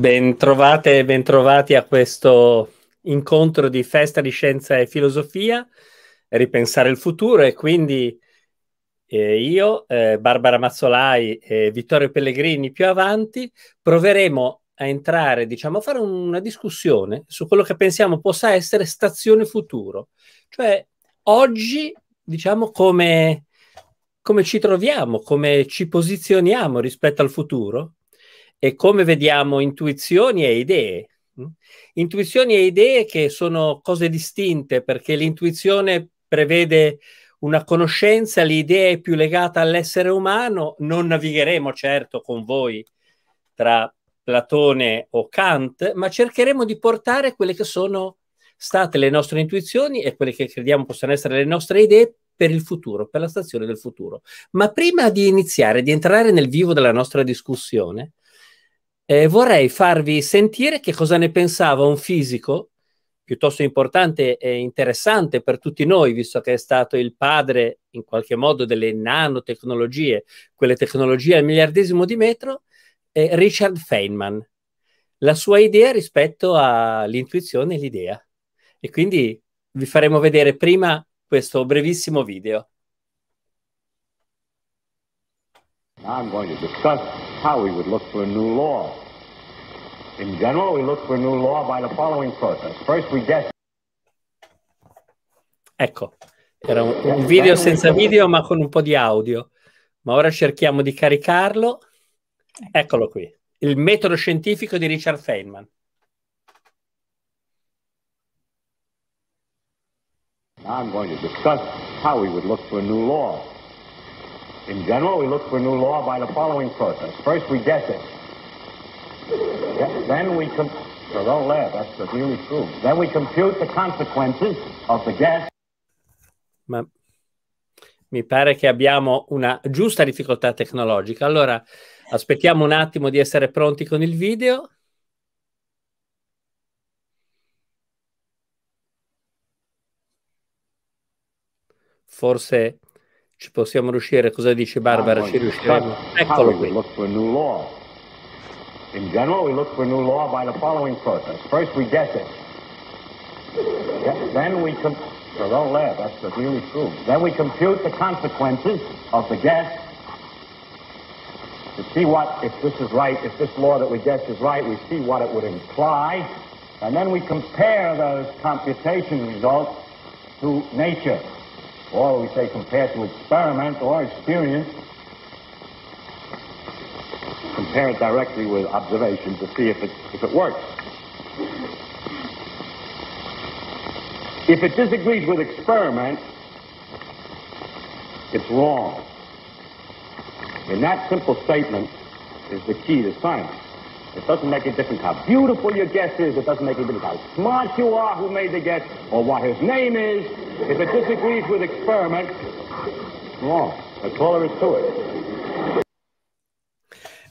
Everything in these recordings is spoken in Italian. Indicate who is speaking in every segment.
Speaker 1: Bentrovate e bentrovati a questo incontro di festa di scienza e filosofia, ripensare il futuro e quindi eh, io, eh, Barbara Mazzolai e Vittorio Pellegrini più avanti proveremo a entrare, diciamo, a fare una discussione su quello che pensiamo possa essere stazione futuro, cioè oggi, diciamo, come, come ci troviamo, come ci posizioniamo rispetto al futuro e come vediamo intuizioni e idee. Mm? Intuizioni e idee che sono cose distinte perché l'intuizione prevede una conoscenza, l'idea è più legata all'essere umano, non navigheremo certo con voi tra Platone o Kant, ma cercheremo di portare quelle che sono state le nostre intuizioni e quelle che crediamo possano essere le nostre idee per il futuro, per la stazione del futuro. Ma prima di iniziare, di entrare nel vivo della nostra discussione, eh, vorrei farvi sentire che cosa ne pensava un fisico piuttosto importante e interessante per tutti noi, visto che è stato il padre in qualche modo delle nanotecnologie, quelle tecnologie al miliardesimo di metro, eh, Richard Feynman. La sua idea rispetto all'intuizione e l'idea. E quindi vi faremo vedere prima questo brevissimo
Speaker 2: video. Now I'm going to discuss how we would look for a new law. In general, we look for new law by the following process. First, we guess.
Speaker 1: Ecco, era un, un video senza video ma con un po' di audio. Ma ora cerchiamo di caricarlo. Eccolo qui, il metodo scientifico di Richard Feynman.
Speaker 2: Now I'm going to discuss how we would look for a new law. In general, we look for a new law by the following process. First, we guess it. Yeah, then we com- so don't laugh. That's really true. Then we compute the consequences of the gas.
Speaker 1: Ma mi pare che abbiamo una giusta difficoltà tecnologica. Allora aspettiamo un attimo di essere pronti con il video. Forse ci possiamo riuscire. Cosa dice Barbara? Ci riusciremo. Eccolo qui.
Speaker 2: In general, we look for new law by the following process. First, we guess it. Then we com- so don't laugh. That's really true. Then we compute the consequences of the guess to see what, if this is right, if this law that we guess is right, we see what it would imply, and then we compare those computation results to nature, or we say compare to experiment or experience, compare it directly with observation to see if it, if it works. If it disagrees with experiment, it's wrong. And that simple statement is the key to science. It doesn't make a difference how beautiful your guess is. It doesn't make a difference how smart you are who made the guess or what his name is. If it disagrees with experiment, wrong. That's all there is to it.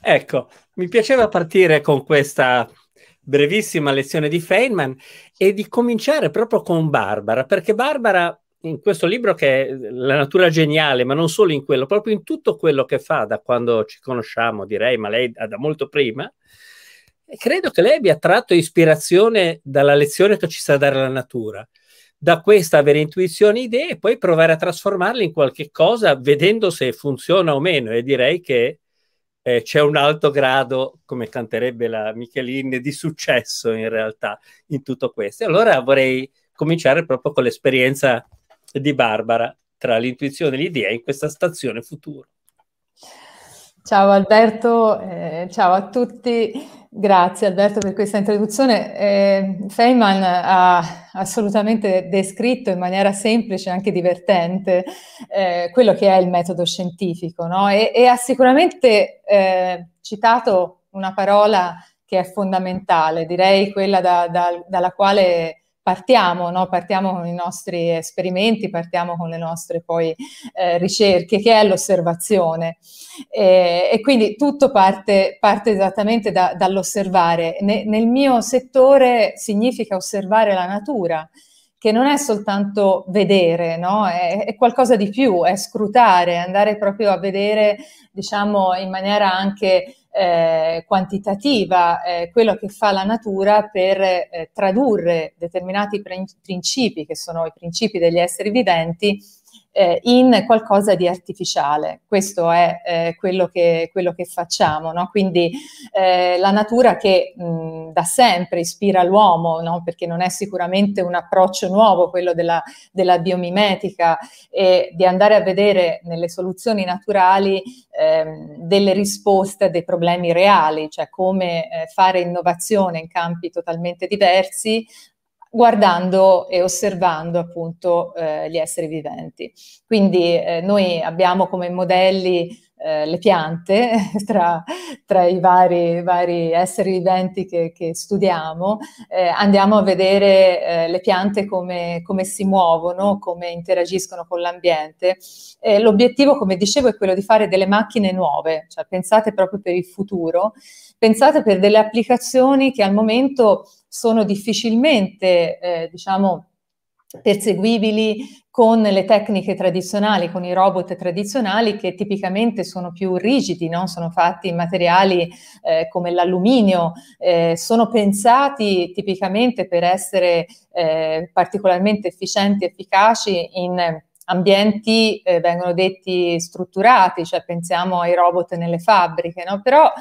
Speaker 1: Ecco, mi piaceva partire con questa brevissima lezione di Feynman e di cominciare proprio con Barbara, perché Barbara in questo libro che è La natura geniale, ma non solo in quello, proprio in tutto quello che fa da quando ci conosciamo, direi, ma lei da molto prima, credo che lei abbia tratto ispirazione dalla lezione che ci sa dare la natura. Da questa avere intuizioni, idee e poi provare a trasformarle in qualche cosa vedendo se funziona o meno e direi che eh, c'è un alto grado, come canterebbe la Michelin, di successo in realtà in tutto questo. allora vorrei cominciare proprio con l'esperienza di Barbara tra l'intuizione e l'idea in questa stazione futuro.
Speaker 3: Ciao Alberto, eh, ciao a tutti. Grazie Alberto per questa introduzione. Eh, Feynman ha assolutamente descritto in maniera semplice e anche divertente eh, quello che è il metodo scientifico no? e, e, ha sicuramente eh, citato una parola che è fondamentale, direi quella da, da, dalla quale partiamo, no? partiamo con i nostri esperimenti, partiamo con le nostre poi eh, ricerche, che è l'osservazione. E, e quindi tutto parte, parte esattamente da, dall'osservare. Ne, nel mio settore significa osservare la natura, che non è soltanto vedere, no? è, è, qualcosa di più, è scrutare, andare proprio a vedere, diciamo, in maniera anche eh, quantitativa, eh, quello che fa la natura per eh, tradurre determinati principi, che sono i principi degli esseri viventi, eh, in qualcosa di artificiale. Questo è eh, quello, che, quello, che, facciamo, no? quindi eh, la natura che mh, da sempre ispira l'uomo, no? perché non è sicuramente un approccio nuovo quello della, della biomimetica e di andare a vedere nelle soluzioni naturali ehm, delle risposte a dei problemi reali, cioè come eh, fare innovazione in campi totalmente diversi, guardando e osservando appunto eh, gli esseri viventi. Quindi eh, noi abbiamo come modelli eh, le piante, tra, tra i vari, vari, esseri viventi che, che studiamo, eh, andiamo a vedere eh, le piante come, come, si muovono, come interagiscono con l'ambiente. l'obiettivo, come dicevo, è quello di fare delle macchine nuove, cioè pensate proprio per il futuro, pensate per delle applicazioni che al momento sono difficilmente, eh, diciamo, perseguibili con le tecniche tradizionali, con i robot tradizionali che tipicamente sono più rigidi, no? sono fatti in materiali eh, come l'alluminio, eh, sono pensati tipicamente per essere eh, particolarmente efficienti e efficaci in ambienti, eh, vengono detti, strutturati, cioè pensiamo ai robot nelle fabbriche, no? però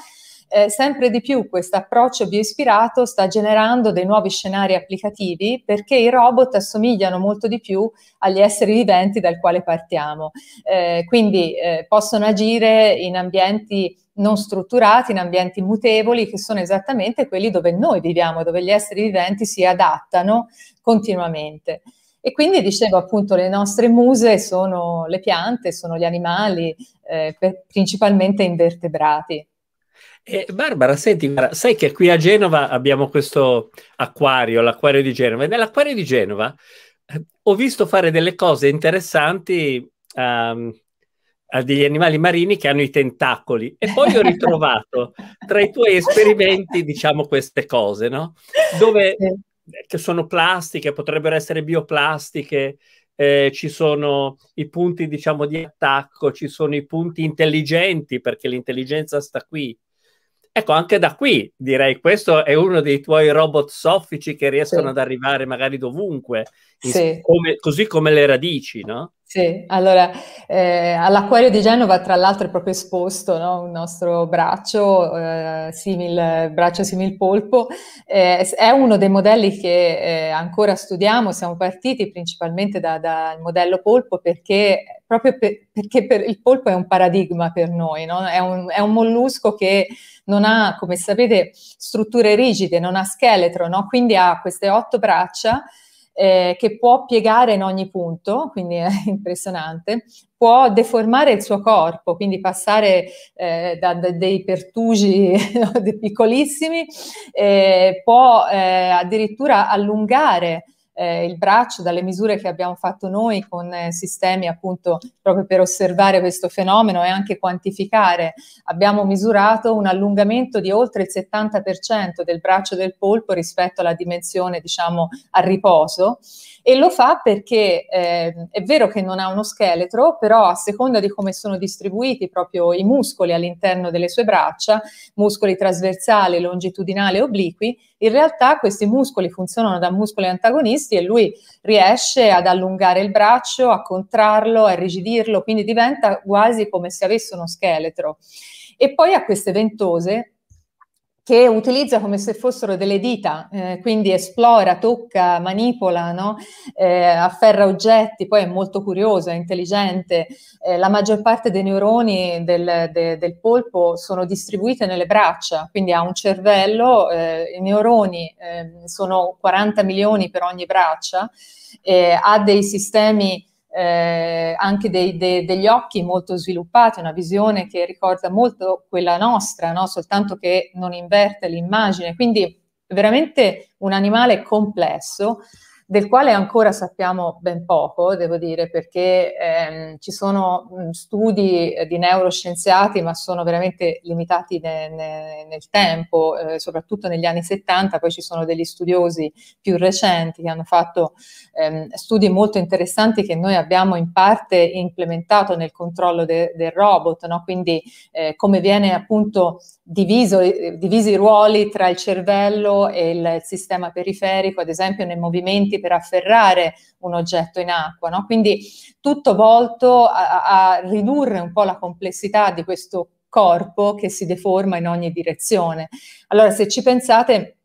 Speaker 3: eh, sempre di più questo approccio bioispirato sta generando dei nuovi scenari applicativi perché i robot assomigliano molto di più agli esseri viventi dal quale partiamo. Eh, quindi eh, possono agire in ambienti non strutturati, in ambienti mutevoli, che sono esattamente quelli dove noi viviamo, dove gli esseri viventi si adattano continuamente. E quindi dicevo appunto le nostre muse sono le piante, sono gli animali, eh, principalmente invertebrati.
Speaker 1: Eh, Barbara, senti, sai che qui a Genova abbiamo questo acquario, l'acquario di Genova, e nell'acquario di Genova eh, ho visto fare delle cose interessanti um, a degli animali marini che hanno i tentacoli e poi ho ritrovato tra i tuoi esperimenti, diciamo, queste cose, no? Dove che sono plastiche, potrebbero essere bioplastiche, eh, ci sono i punti, diciamo, di attacco, ci sono i punti intelligenti, perché l'intelligenza sta qui Ecco, anche da qui direi questo è uno dei tuoi robot soffici che riescono sì. ad arrivare magari dovunque, sì. come, così come le radici, no?
Speaker 3: Sì, allora eh, all'Acquario di Genova tra l'altro è proprio esposto no? un nostro braccio, eh, simil, braccio simil polpo, eh, è uno dei modelli che eh, ancora studiamo, siamo partiti principalmente dal da modello polpo perché proprio per, perché per il polpo è un paradigma per noi, no? è, un, è, un, mollusco che non ha, come sapete, strutture rigide, non ha scheletro, no? quindi ha queste otto braccia eh, che può piegare in ogni punto, quindi è impressionante, può deformare il suo corpo, quindi passare eh, da, da, dei pertugi piccolissimi, eh, può eh, addirittura allungare eh, il braccio, dalle misure che abbiamo fatto noi con eh, sistemi appunto proprio per osservare questo fenomeno e anche quantificare. Abbiamo misurato un allungamento di oltre il 70% del braccio del polpo rispetto alla dimensione diciamo a riposo e lo fa perché eh, è vero che non ha uno scheletro, però a seconda di come sono distribuiti proprio i muscoli all'interno delle sue braccia, muscoli trasversali, longitudinali e obliqui, in realtà questi muscoli funzionano da muscoli antagonisti visti e lui riesce ad allungare il braccio, a contrarlo, a irrigidirlo, quindi diventa quasi come se avesse uno scheletro. E poi a queste ventose che utilizza come se fossero delle dita, eh, quindi esplora, tocca, manipola, no? eh, afferra oggetti, poi è molto curioso, è intelligente. Eh, la maggior parte dei neuroni del, de, del, polpo sono distribuite nelle braccia, quindi ha un cervello, eh, i neuroni ehm, sono 40 milioni per ogni braccia, eh, ha dei sistemi eh, anche dei, de, degli occhi molto sviluppati, una visione che ricorda molto quella nostra, no? soltanto che non inverte l'immagine. Quindi veramente un animale complesso del quale ancora sappiamo ben poco, devo dire, perché ehm, ci sono studi eh, di neuroscienziati, ma sono veramente limitati ne, ne, nel tempo, eh, soprattutto negli anni 70, poi ci sono degli studiosi più recenti che hanno fatto ehm, studi molto interessanti che noi abbiamo in parte implementato nel controllo de, del robot, no? quindi eh, come viene appunto diviso, eh, divisi i ruoli tra il cervello e il sistema periferico, ad esempio nei movimenti per afferrare un oggetto in acqua, no? quindi tutto volto a, a ridurre un po' la complessità di questo corpo che si deforma in ogni direzione. Allora, se ci pensate,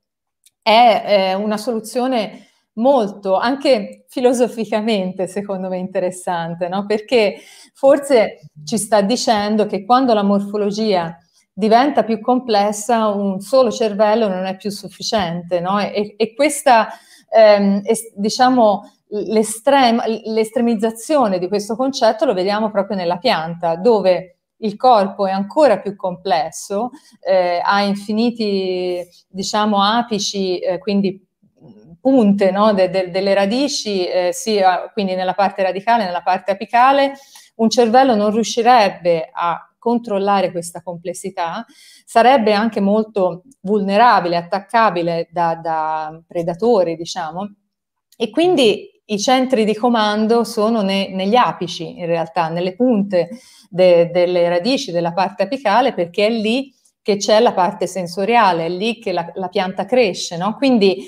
Speaker 3: è eh, una soluzione molto, anche filosoficamente, secondo me interessante, no? perché forse ci sta dicendo che quando la morfologia diventa più complessa, un solo cervello non è più sufficiente, no? e, e questa ehm, es, diciamo l'estremizzazione di questo concetto lo vediamo proprio nella pianta, dove il corpo è ancora più complesso, eh, ha infiniti diciamo, apici, eh, quindi punte no, de, de, delle radici, eh, sia quindi nella parte radicale, nella parte apicale, un cervello non riuscirebbe a controllare questa complessità, sarebbe anche molto vulnerabile, attaccabile da, da predatori, diciamo. E quindi i centri di comando sono ne, negli apici, in realtà, nelle punte de, delle radici della parte apicale, perché è lì che c'è la parte sensoriale, è lì che la, la pianta cresce. No? Quindi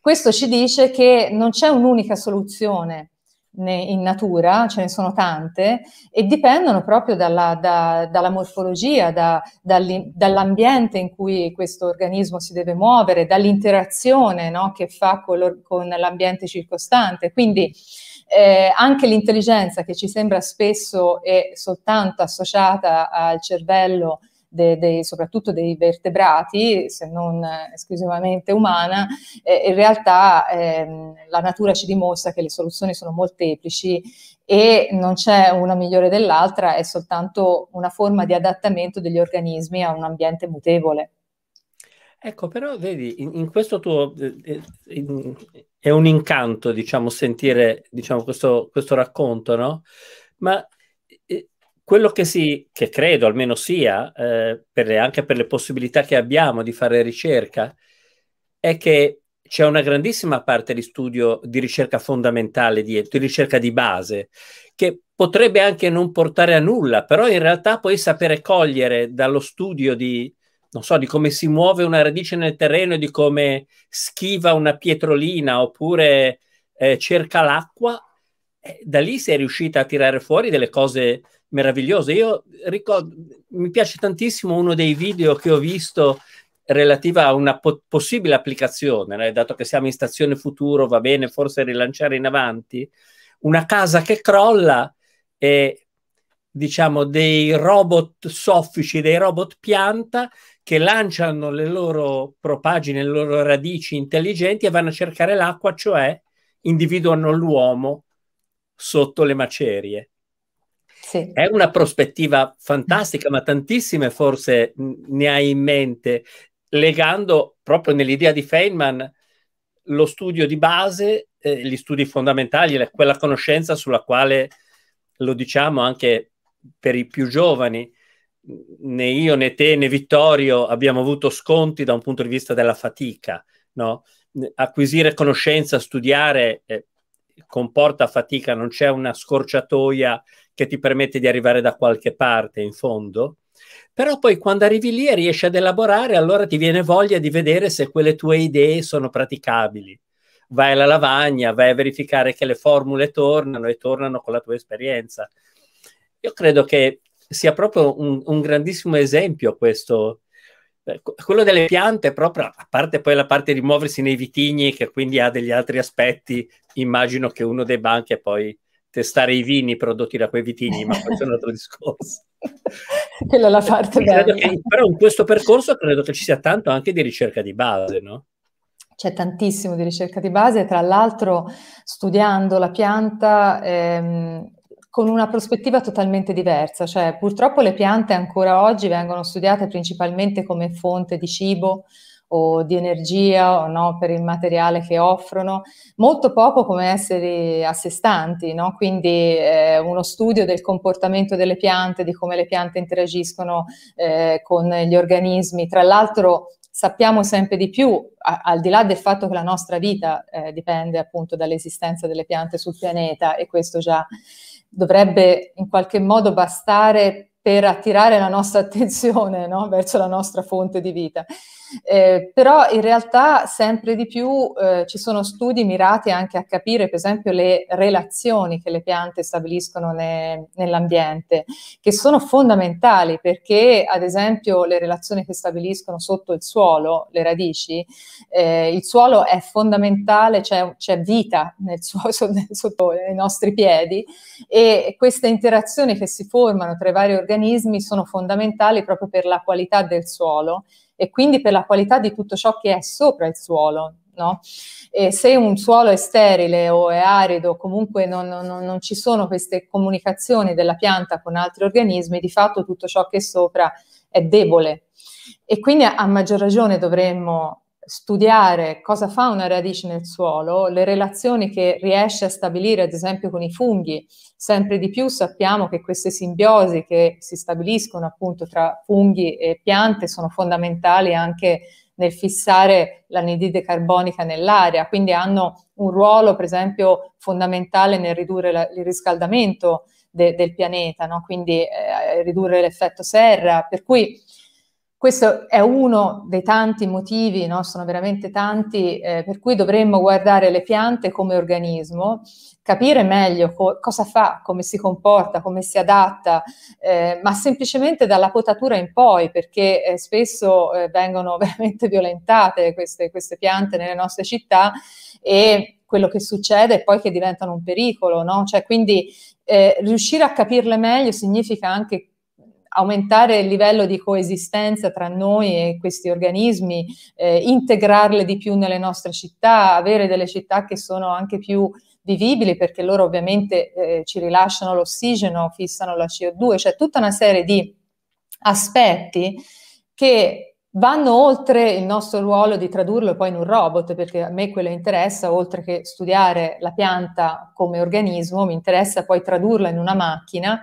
Speaker 3: questo ci dice che non c'è un'unica soluzione in natura, ce ne sono tante, e dipendono proprio dalla, da, dalla morfologia, da, dall'ambiente in cui questo organismo si deve muovere, dall'interazione no, che fa con, con l'ambiente circostante. Quindi eh, anche l'intelligenza che ci sembra spesso e soltanto associata al cervello de, de, soprattutto dei vertebrati, se non eh, esclusivamente umana, eh, in realtà ehm, la natura ci dimostra che le soluzioni sono molteplici e non c'è una migliore dell'altra, è soltanto una forma di adattamento degli organismi a un ambiente mutevole. Ecco,
Speaker 1: però vedi, in, in questo tuo eh, eh in, è un incanto, diciamo, sentire diciamo, questo, questo racconto, no? Ma quello che, si, che credo almeno sia, eh, per le, anche per le possibilità che abbiamo di fare ricerca, è che c'è una grandissima parte di studio di ricerca fondamentale dietro, di ricerca di base, che potrebbe anche non portare a nulla, però in realtà puoi sapere cogliere dallo studio di, non so, di come si muove una radice nel terreno, di come schiva una pietrolina oppure eh, cerca l'acqua, eh, da lì sei riuscita a tirare fuori delle cose meraviglioso. Io ricordo, mi piace tantissimo uno dei video che ho visto relativa a una po- possibile applicazione, né? dato che siamo in stazione futuro, va bene forse rilanciare in avanti, una casa che crolla e diciamo dei robot soffici, dei robot pianta che lanciano le loro propagine, le loro radici intelligenti e vanno a cercare l'acqua, cioè individuano l'uomo sotto le macerie. Sì. È una prospettiva fantastica, ma tantissime forse ne hai in mente, legando proprio nell'idea di Feynman lo studio di base, eh, gli studi fondamentali, la, quella conoscenza sulla quale lo diciamo anche per i più giovani. Né io né te né Vittorio abbiamo avuto sconti da un punto di vista della fatica, no? Acquisire conoscenza, studiare eh, comporta fatica, non c'è una scorciatoia che ti permette di arrivare da qualche parte in fondo, però poi quando arrivi lì e riesci ad elaborare, allora ti viene voglia di vedere se quelle tue idee sono praticabili. Vai alla lavagna, vai a verificare che le formule tornano e tornano con la tua esperienza. Io credo che sia proprio un, un grandissimo esempio questo, eh, quello delle piante proprio, a parte poi la parte di muoversi nei vitigni, che quindi ha degli altri aspetti, immagino che uno debba anche poi testare i vini prodotti da quei vitigni, ma questo è un altro discorso.
Speaker 3: Quella è la parte bella.
Speaker 1: Che, però in questo percorso credo che ci sia tanto anche di ricerca di base, no?
Speaker 3: C'è tantissimo di ricerca di base, tra l'altro studiando la pianta ehm, con una prospettiva totalmente diversa, cioè purtroppo le piante ancora oggi vengono studiate principalmente come fonte di cibo o di energia o no, per il materiale che offrono, molto poco come esseri a sé stanti, no? quindi eh, uno studio del comportamento delle piante, di come le piante interagiscono eh, con gli organismi, tra l'altro sappiamo sempre di più, a, al di là del fatto che la nostra vita eh, dipende appunto dall'esistenza delle piante sul pianeta e questo già dovrebbe in qualche modo bastare per attirare la nostra attenzione no? verso la nostra fonte di vita. Eh, però in realtà sempre di più eh, ci sono studi mirati anche a capire, per esempio, le relazioni che le piante stabiliscono ne, nell'ambiente, che sono fondamentali perché, ad esempio, le relazioni che stabiliscono sotto il suolo, le radici, eh, il suolo è fondamentale, c'è, c'è vita nel suolo, sotto i nostri piedi e queste interazioni che si formano tra i vari organismi sono fondamentali proprio per la qualità del suolo e quindi per la qualità di tutto ciò che è sopra il suolo. No? se un suolo è sterile o è arido, comunque non, non, non, ci sono queste comunicazioni della pianta con altri organismi, di fatto tutto ciò che è sopra è debole. E quindi a maggior ragione dovremmo studiare cosa fa una radice nel suolo, le relazioni che riesce a stabilire, ad esempio con i funghi. Sempre di più sappiamo che queste simbiosi che si stabiliscono appunto tra funghi e piante sono fondamentali anche nel fissare l'anidride carbonica nell'aria, quindi hanno un ruolo, per esempio, fondamentale nel ridurre la, il riscaldamento de, del pianeta, no? quindi eh, ridurre l'effetto serra, per cui questo è uno dei tanti motivi, no? sono veramente tanti, eh, per cui dovremmo guardare le piante come organismo, capire meglio co- cosa fa, come si comporta, come si adatta, eh, ma semplicemente dalla potatura in poi, perché eh, spesso eh, vengono veramente violentate queste, queste piante nelle nostre città e quello che succede è poi che diventano un pericolo, no? Cioè, quindi eh, riuscire a capirle meglio significa anche aumentare il livello di coesistenza tra noi e questi organismi, eh, integrarle di più nelle nostre città, avere delle città che sono anche più vivibili perché loro ovviamente eh, ci rilasciano l'ossigeno, fissano la CO2, cioè tutta una serie di aspetti che vanno oltre il nostro ruolo di tradurlo poi in un robot, perché a me quello interessa, oltre che studiare la pianta come organismo, mi interessa poi tradurla in una macchina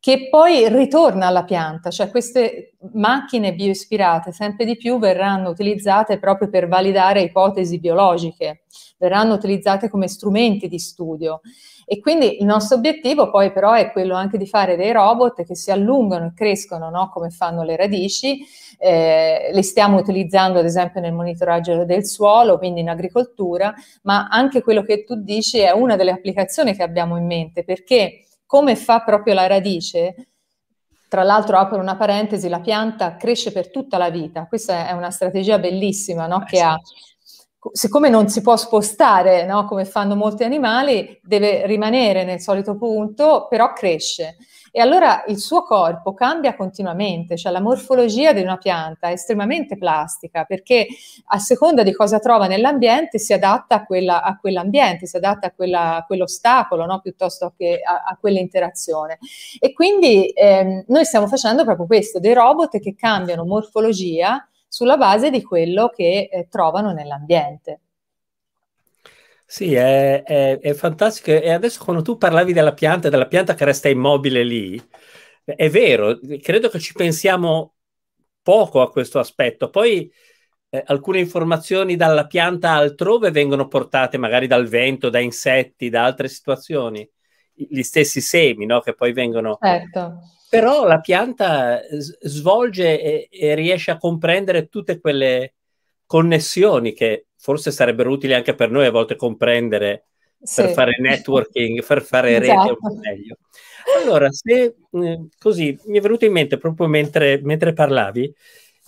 Speaker 3: che poi ritorna alla pianta, cioè queste macchine bioispirate sempre di più verranno utilizzate proprio per validare ipotesi biologiche, verranno utilizzate come strumenti di studio e quindi il nostro obiettivo poi però è quello anche di fare dei robot che si allungano e crescono no? come fanno le radici, eh, le stiamo utilizzando ad esempio nel monitoraggio del suolo, quindi in agricoltura, ma anche quello che tu dici è una delle applicazioni che abbiamo in mente perché come fa proprio la radice, tra l'altro apro una parentesi, la pianta cresce per tutta la vita, questa è una strategia bellissima no? Eh, che ha siccome non si può spostare no, come fanno molti animali, deve rimanere nel solito punto, però cresce. E allora il suo corpo cambia continuamente, cioè la morfologia di una pianta è estremamente plastica perché a seconda di cosa trova nell'ambiente si adatta a, quella, a quell'ambiente, si adatta a, quella, a quell'ostacolo no? piuttosto che a, a, quell'interazione. E quindi ehm, noi stiamo facendo proprio questo, dei robot che cambiano morfologia sulla base di quello che eh, trovano nell'ambiente.
Speaker 1: Sì, è, è, è fantastico. E adesso quando tu parlavi della pianta, della pianta che resta immobile lì, è vero, credo che ci pensiamo poco a questo aspetto. Poi eh, alcune informazioni dalla pianta altrove vengono portate magari dal vento, da insetti, da altre situazioni, gli stessi semi no? che poi vengono... Certo. Però la pianta svolge e, e riesce a comprendere tutte quelle, connessioni che forse sarebbero utili anche per noi a volte comprendere sì. per fare networking, per fare esatto. rete meglio. Allora, se eh, così mi è venuto in mente proprio mentre, mentre, parlavi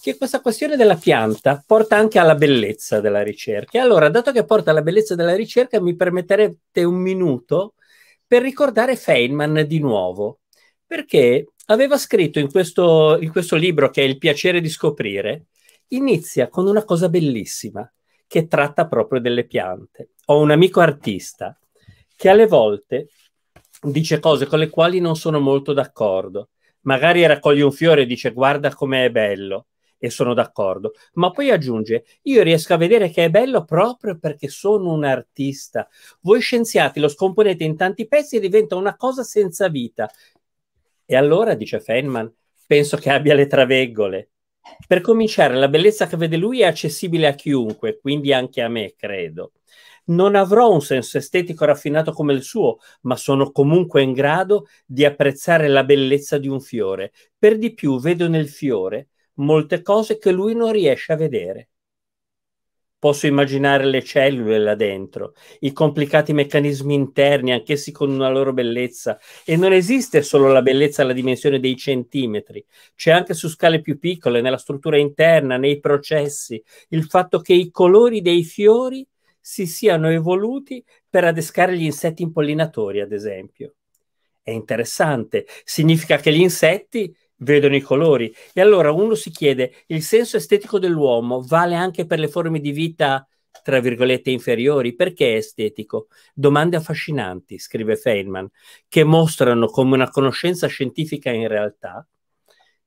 Speaker 1: che questa questione della pianta porta anche alla bellezza della ricerca. Allora, dato che porta alla bellezza della ricerca, mi permetterete un minuto per ricordare Feynman di nuovo, perché aveva scritto in questo, in questo libro che è Il piacere di scoprire, inizia con una cosa bellissima che tratta proprio delle piante. Ho un amico artista che alle volte dice cose con le quali non sono molto d'accordo. Magari raccoglie un fiore e dice guarda com'è bello e sono d'accordo, ma poi aggiunge io riesco a vedere che è bello proprio perché sono un artista. Voi scienziati lo scomponete in tanti pezzi e diventa una cosa senza vita. E allora, dice Feynman, penso che abbia le traveggole per cominciare, la bellezza che vede lui è accessibile a chiunque, quindi anche a me, credo. Non avrò un senso estetico raffinato come il suo, ma sono comunque in grado di apprezzare la bellezza di un fiore. Per di più vedo nel fiore molte cose che lui non riesce a vedere. Posso immaginare le cellule là dentro, i complicati meccanismi interni, anch'essi con una loro bellezza. E non esiste solo la bellezza alla dimensione dei centimetri, c'è anche su scale più piccole, nella struttura interna, nei processi, il fatto che i colori dei fiori si siano evoluti per adescare gli insetti impollinatori, ad esempio. È interessante, significa che gli insetti vedono i colori. E allora uno si chiede, il senso estetico dell'uomo vale anche per le forme di vita, tra virgolette, inferiori? Perché è estetico? Domande affascinanti, scrive Feynman, che mostrano come una conoscenza scientifica in realtà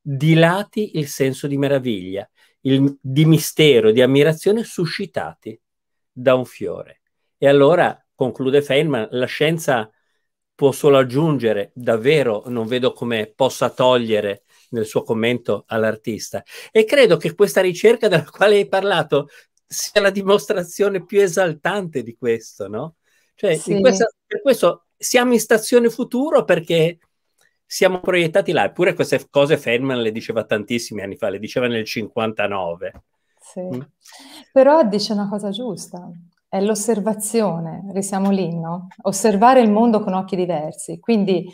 Speaker 1: dilati il senso di meraviglia, il, di mistero, di ammirazione suscitati da un fiore. E allora, conclude Feynman, la scienza può solo aggiungere, davvero non vedo come possa togliere nel suo commento all'artista. E credo che questa ricerca della quale hai parlato sia la dimostrazione più esaltante di questo, no? Cioè, sì. questa, per questo siamo in stazione futuro perché siamo proiettati là. Eppure queste cose Feynman le diceva tantissimi anni fa, le diceva nel 59.
Speaker 3: Sì. Mm. Però dice una cosa giusta, è l'osservazione, risiamo lì, no? Osservare il mondo con occhi diversi. Quindi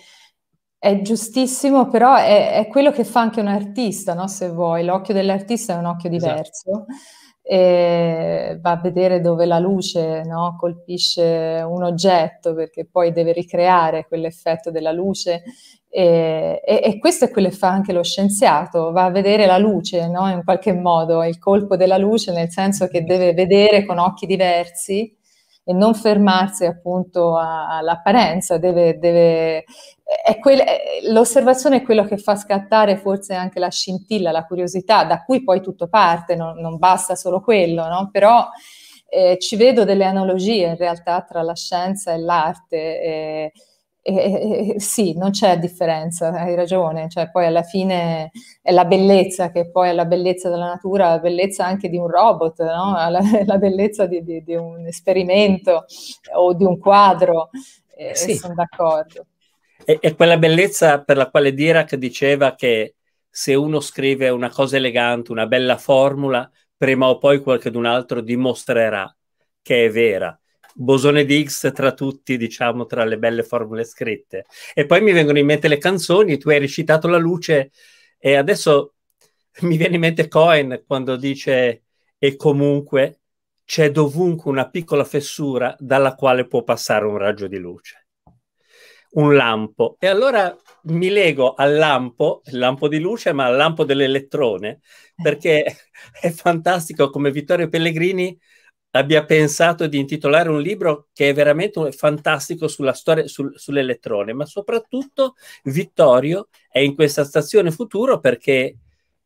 Speaker 3: è giustissimo, però è, è quello che fa anche un artista, no? Se vuoi, l'occhio dell'artista è un occhio esatto. diverso. Esatto e va a vedere dove la luce no, colpisce un oggetto perché poi deve ricreare quell'effetto della luce e, e, e, questo è quello che fa anche lo scienziato, va a vedere la luce no, in qualche modo, il colpo della luce nel senso che deve vedere con occhi diversi e non fermarsi appunto all'apparenza, deve, deve è quel, l'osservazione è quello che fa scattare forse anche la scintilla, la curiosità, da cui poi tutto parte, non, non basta solo quello, no? però eh, ci vedo delle analogie in realtà tra la scienza e l'arte. Eh, e, sì, non c'è differenza, hai ragione, cioè, poi alla fine è la bellezza che poi è la bellezza della natura, la bellezza anche di un robot, no? la, la, bellezza di, di, di, un esperimento o di un quadro, eh, eh sì. sono d'accordo.
Speaker 1: E quella bellezza per la quale Dirac diceva che se uno scrive una cosa elegante, una bella formula, prima o poi qualcun altro dimostrerà che è vera bosone di X tra tutti, diciamo, tra le belle formule scritte. E poi mi vengono in mente le canzoni, tu hai recitato la luce e adesso mi viene in mente Cohen quando dice e comunque c'è dovunque una piccola fessura dalla quale può passare un raggio di luce, un lampo. E allora mi lego al lampo, lampo di luce, ma al lampo dell'elettrone, perché è fantastico come Vittorio Pellegrini abbia pensato di intitolare un libro che è veramente fantastico sulla storia, sul, sull'elettrone, ma soprattutto Vittorio è in questa stazione futuro perché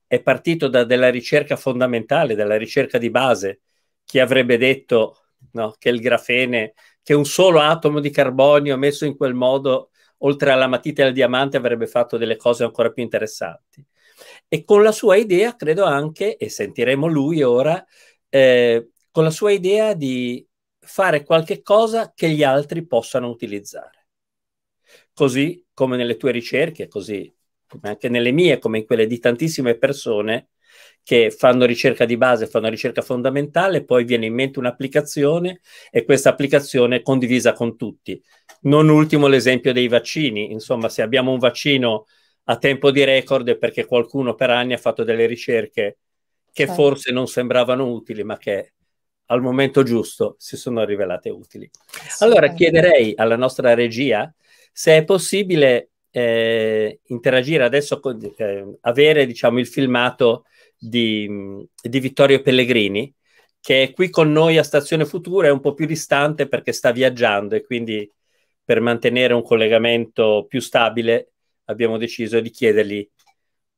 Speaker 1: è partito da della ricerca fondamentale, dalla ricerca di base. Chi avrebbe detto no, che il grafene, che un solo atomo di carbonio messo in quel modo, oltre alla matita e al diamante, avrebbe fatto delle cose ancora più interessanti. E con la sua idea, credo anche, e sentiremo lui ora, eh, con la sua idea di fare qualche cosa che gli altri possano utilizzare. Così come nelle tue ricerche, così come anche nelle mie, come in quelle di tantissime persone che fanno ricerca di base, fanno ricerca fondamentale, poi viene in mente un'applicazione e questa applicazione è condivisa con tutti. Non ultimo l'esempio dei vaccini, insomma, se abbiamo un vaccino a tempo di record è perché qualcuno per anni ha fatto delle ricerche che certo. forse non sembravano utili, ma che al momento giusto si sono rivelate utili. Allora chiederei alla nostra regia se è possibile eh, interagire adesso, con, eh, avere diciamo, il filmato di, di, Vittorio Pellegrini, che è qui con noi a Stazione Futura, è un po' più distante perché sta viaggiando e quindi per mantenere un collegamento più stabile abbiamo deciso di chiedergli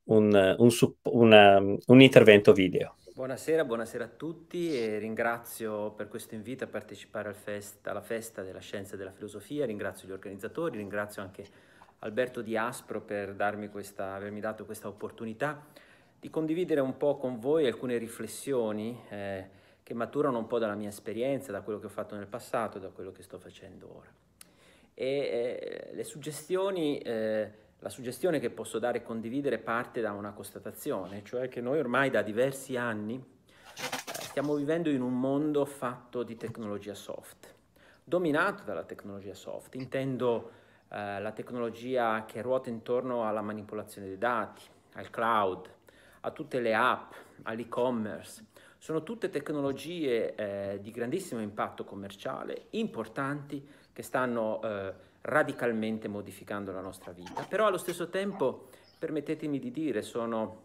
Speaker 1: un, un, una, un intervento video.
Speaker 4: Buonasera, buonasera a tutti e ringrazio per questo invito a partecipare al fest, alla festa della scienza e della filosofia, ringrazio gli organizzatori, ringrazio anche Alberto Di Aspro per questa, avermi dato questa opportunità di condividere un po' con voi alcune riflessioni eh, che maturano un po' dalla mia esperienza, da quello che ho fatto nel passato, da quello che sto facendo ora. E eh, le suggestioni... Eh, la suggestione che posso dare e condividere parte da una constatazione, cioè che noi ormai da diversi anni eh, stiamo vivendo in un mondo fatto di tecnologia soft, dominato dalla tecnologia soft, intendo eh, la tecnologia che ruota intorno alla manipolazione dei dati, al cloud, a tutte le app, all'e-commerce. Sono tutte tecnologie eh, di grandissimo impatto commerciale, importanti, che stanno eh, radicalmente modificando la nostra vita, però allo stesso tempo, permettetemi di dire, sono,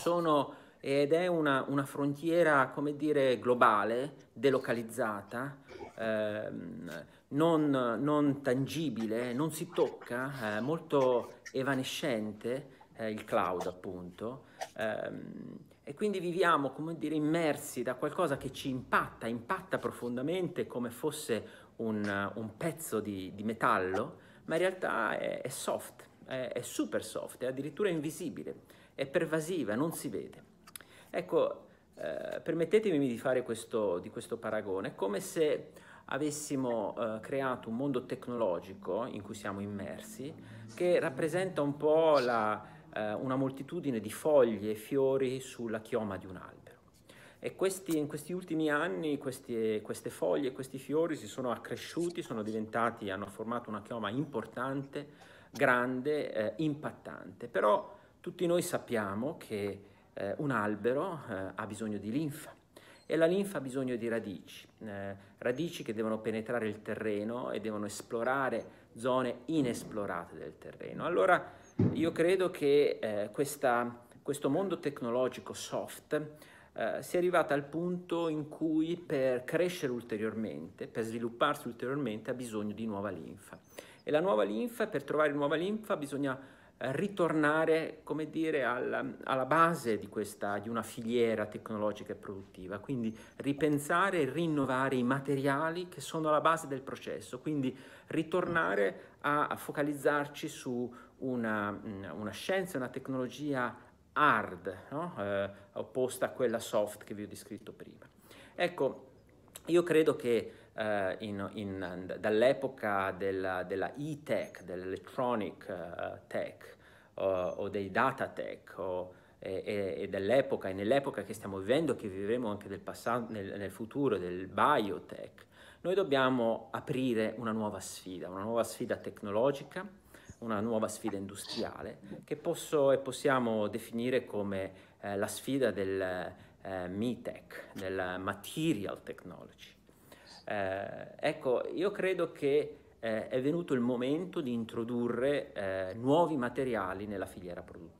Speaker 4: sono ed è una, una, frontiera, come dire, globale, delocalizzata, ehm, non, non, tangibile, non si tocca, eh, molto evanescente, eh, il cloud appunto, ehm, e quindi viviamo, come dire, immersi da qualcosa che ci impatta, impatta profondamente come fosse un, un pezzo di, di, metallo, ma in realtà è, è soft, è, è super soft, è addirittura invisibile, è pervasiva, non si vede. Ecco, eh, permettetemi di fare questo, di questo, paragone, è come se avessimo eh, creato un mondo tecnologico in cui siamo immersi, che rappresenta un po' la, eh, una moltitudine di foglie e fiori sulla chioma di un albero. E questi, in questi ultimi anni questi, queste foglie, questi fiori si sono accresciuti, sono diventati, hanno formato una chioma importante, grande, eh, impattante. Però tutti noi sappiamo che eh, un albero eh, ha bisogno di linfa e la linfa ha bisogno di radici, eh, radici che devono penetrare il terreno e devono esplorare zone inesplorate del terreno. Allora io credo che eh, questa, questo mondo tecnologico soft eh, si è arrivata al punto in cui per crescere ulteriormente, per svilupparsi ulteriormente, ha bisogno di nuova linfa. E la nuova linfa, per trovare nuova linfa, bisogna eh, ritornare, come dire, alla, alla base di, questa, di una filiera tecnologica e produttiva, quindi ripensare e rinnovare i materiali che sono alla base del processo, quindi ritornare a, a focalizzarci su una, una scienza, una tecnologia hard, no? eh, opposta a quella soft che vi ho descritto prima. Ecco, io credo che eh, in, in, dall'epoca della, della e-tech, dell'electronic uh, tech o, o, dei data tech o, e, e, dell'epoca e nell'epoca che stiamo vivendo, che vivremo anche passato, nel, nel futuro, del biotech, noi dobbiamo aprire una nuova sfida, una nuova sfida tecnologica una nuova sfida industriale che posso e possiamo definire come eh, la sfida del eh, MITEC, del Material Technology. Eh, ecco, io credo che eh, è venuto il momento di introdurre eh, nuovi materiali nella filiera produttiva.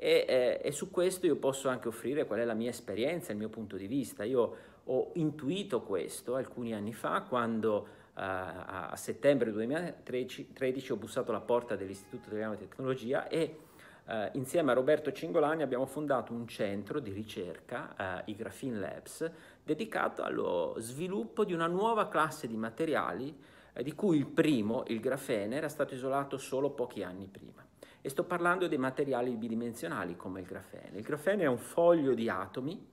Speaker 4: E, eh, e su questo io posso anche offrire qual è la mia esperienza, il mio punto di vista. Io ho intuito questo alcuni anni fa quando eh, a, a settembre 2013 ho bussato alla porta dell'Istituto Italiano di Tecnologia e eh, insieme a Roberto Cingolani abbiamo fondato un centro di ricerca, eh, i Graphene Labs, dedicato allo sviluppo di una nuova classe di materiali eh, di cui il primo, il grafene, era stato isolato solo pochi anni prima. E sto parlando dei materiali bidimensionali come il grafene. Il grafene è un foglio di atomi,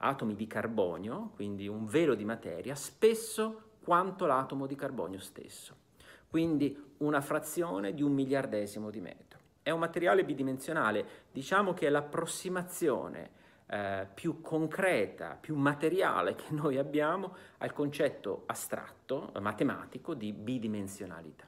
Speaker 4: atomi di carbonio, quindi un velo di materia, spesso quanto l'atomo di carbonio stesso, quindi una frazione di un miliardesimo di metro. È un materiale bidimensionale, diciamo che è l'approssimazione eh, più concreta, più materiale che noi abbiamo al concetto astratto, eh, matematico, di bidimensionalità.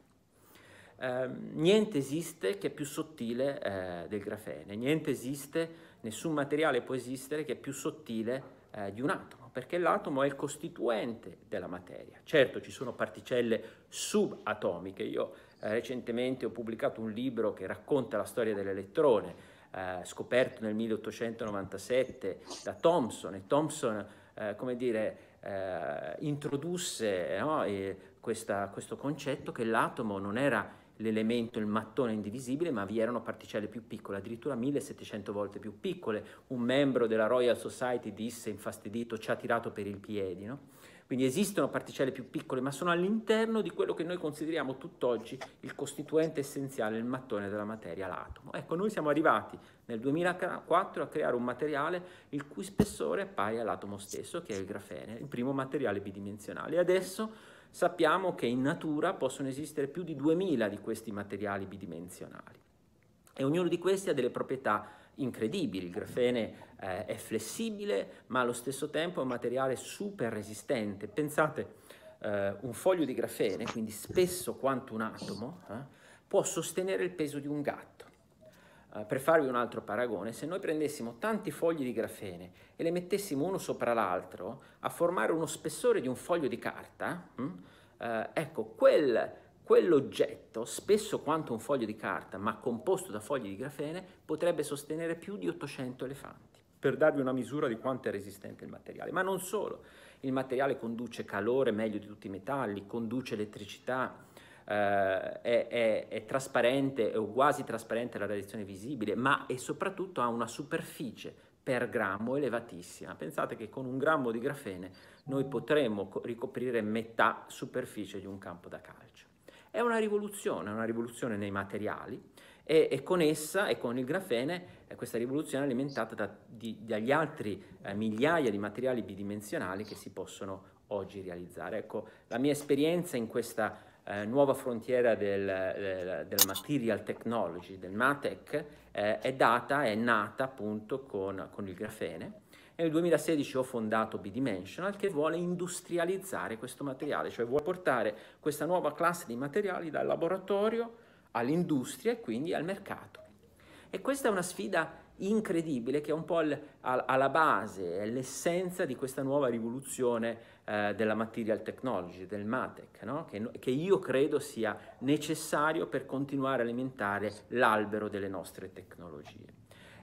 Speaker 4: Eh, niente esiste che è più sottile eh, del grafene, niente esiste, nessun materiale può esistere che è più sottile eh, di un atomo perché l'atomo è il costituente della materia. Certo ci sono particelle subatomiche, io eh, recentemente ho pubblicato un libro che racconta la storia dell'elettrone, eh, scoperto nel 1897 da Thomson e Thomson, eh, come dire, eh, introdusse no, eh, questa, questo concetto che l'atomo non era l'elemento, il mattone indivisibile, ma vi erano particelle più piccole, addirittura 1700 volte più piccole. Un membro della Royal Society disse infastidito ci ha tirato per il piede, no? Quindi esistono particelle più piccole, ma sono all'interno di quello che noi consideriamo tutt'oggi il costituente essenziale, il mattone della materia, l'atomo. Ecco, noi siamo arrivati nel 2004 a creare un materiale il cui spessore è pari all'atomo stesso, che è il grafene, il primo materiale bidimensionale. E adesso sappiamo che in natura possono esistere più di 2000 di questi materiali bidimensionali e ognuno di questi ha delle proprietà incredibili. Il grafene eh, è flessibile, ma allo stesso tempo è un materiale super resistente. Pensate, eh, un foglio di grafene, quindi spesso quanto un atomo, eh, può sostenere il peso di un gatto. Eh, per farvi un altro paragone, se noi prendessimo tanti fogli di grafene e le mettessimo uno sopra l'altro a formare uno spessore di un foglio di carta, mh, mm, eh, uh, ecco, quel, quell'oggetto, spesso quanto un foglio di carta, ma composto da fogli di grafene, potrebbe sostenere più di 800 elefanti, per darvi una misura di quanto è resistente il materiale. Ma non solo, il materiale conduce calore meglio di tutti i metalli, conduce elettricità, eh, è, è, è, trasparente o quasi trasparente la radiazione visibile, ma e soprattutto ha una superficie per grammo elevatissima. Pensate che con un grammo di grafene noi potremmo ricoprire metà superficie di un campo da calcio. È una rivoluzione, una rivoluzione nei materiali e, e, con essa e con il grafene eh, questa rivoluzione è alimentata da, di, dagli altri eh, migliaia di materiali bidimensionali che si possono oggi realizzare. Ecco, la mia esperienza in questa eh, nuova frontiera del, del, del, material technology, del MATEC, eh, è data, è nata appunto con, con il grafene. nel 2016 ho fondato B-Dimensional che vuole industrializzare questo materiale, cioè vuole portare questa nuova classe di materiali dal laboratorio all'industria e quindi al mercato. E questa è una sfida incredibile che è un po' alla base, è l'essenza di questa nuova rivoluzione eh, della material technology, del MATEC, no? che, che io credo sia necessario per continuare a alimentare l'albero delle nostre tecnologie.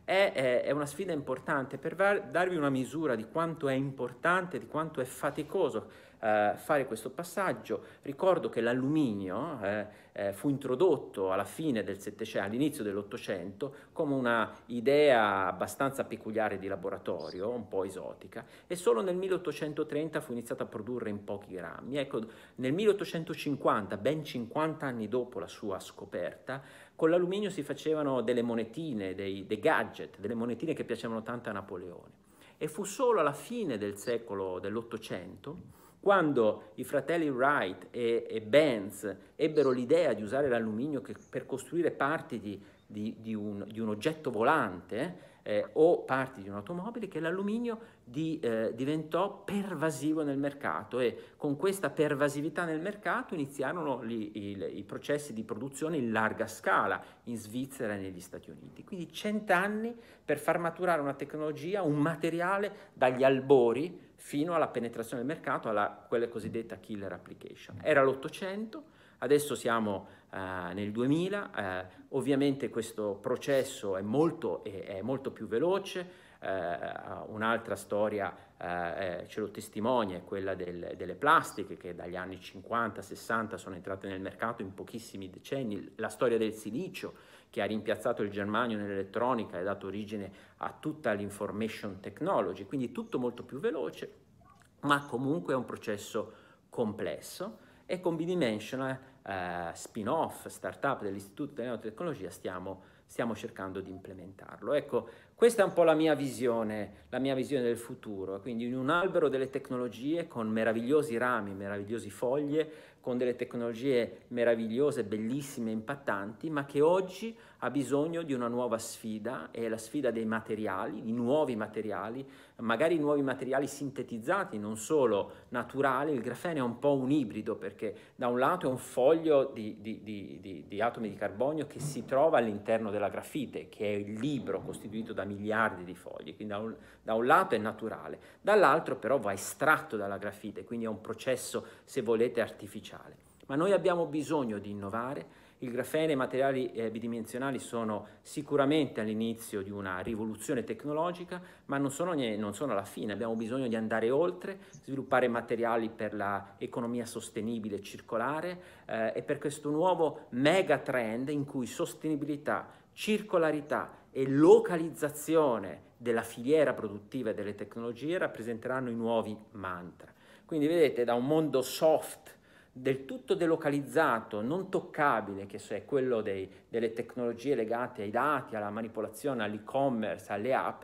Speaker 4: È, è, una sfida importante per darvi una misura di quanto è importante, di quanto è faticoso eh, fare questo passaggio. Ricordo che l'alluminio eh, eh, fu introdotto alla fine del Settecento, all'inizio dell'Ottocento, come una idea abbastanza peculiare di laboratorio, un po' esotica, e solo nel 1830 fu iniziato a produrre in pochi grammi. Ecco, nel 1850, ben 50 anni dopo la sua scoperta, con l'alluminio si facevano delle monetine, dei, dei gadget, delle monetine che piacevano tanto a Napoleone. E fu solo alla fine del secolo dell'Ottocento quando i fratelli Wright e, e Benz ebbero l'idea di usare l'alluminio per costruire parti di, di, di, un, di un, oggetto volante eh, o parti di un'automobile, che l'alluminio eh, diventò pervasivo nel mercato e con questa pervasività nel mercato iniziarono gli, il, i processi di produzione in larga scala in Svizzera e negli Stati Uniti. Quindi cent'anni per far maturare una tecnologia, un materiale dagli albori fino alla penetrazione del mercato, alla quella cosiddetta killer application. Era l'800, adesso siamo eh, nel 2000, eh, ovviamente questo processo è molto, è, è molto più veloce, Uh, un'altra storia uh, ce lo testimonia, è quella del, delle plastiche che dagli anni 50-60 sono entrate nel mercato in pochissimi decenni, la storia del silicio, che ha rimpiazzato il germanio nell'elettronica e dato origine a tutta l'information technology, quindi tutto molto più veloce, ma comunque è un processo complesso e con bidimensional eh, spin-off, startup dell'Istituto di Neotecnologia stiamo, stiamo cercando di implementarlo. Ecco, questa è un po' la mia visione, la mia visione del futuro, quindi in un albero delle tecnologie con meravigliosi rami, meravigliose foglie, con delle tecnologie meravigliose, bellissime, impattanti, ma che oggi ha bisogno di una nuova sfida, è la sfida dei materiali, di nuovi materiali, magari nuovi materiali sintetizzati, non solo naturali. Il grafene è un po' un ibrido perché da un lato è un foglio di, di, di, di atomi di carbonio che si trova all'interno della grafite, che è il libro costituito da miliardi di fogli, quindi da un, da un lato è naturale, dall'altro però va estratto dalla grafite, quindi è un processo, se volete, artificiale. Ma noi abbiamo bisogno di innovare il grafene e i materiali eh, bidimensionali sono sicuramente all'inizio di una rivoluzione tecnologica, ma non sono, non sono alla fine, abbiamo bisogno di andare oltre, sviluppare materiali per l'economia sostenibile e circolare eh, e per questo nuovo mega trend in cui sostenibilità, circolarità e localizzazione della filiera produttiva e delle tecnologie rappresenteranno i nuovi mantra. Quindi vedete, da un mondo soft del tutto delocalizzato, non toccabile, che è quello dei, delle tecnologie legate ai dati, alla manipolazione, all'e-commerce, alle app,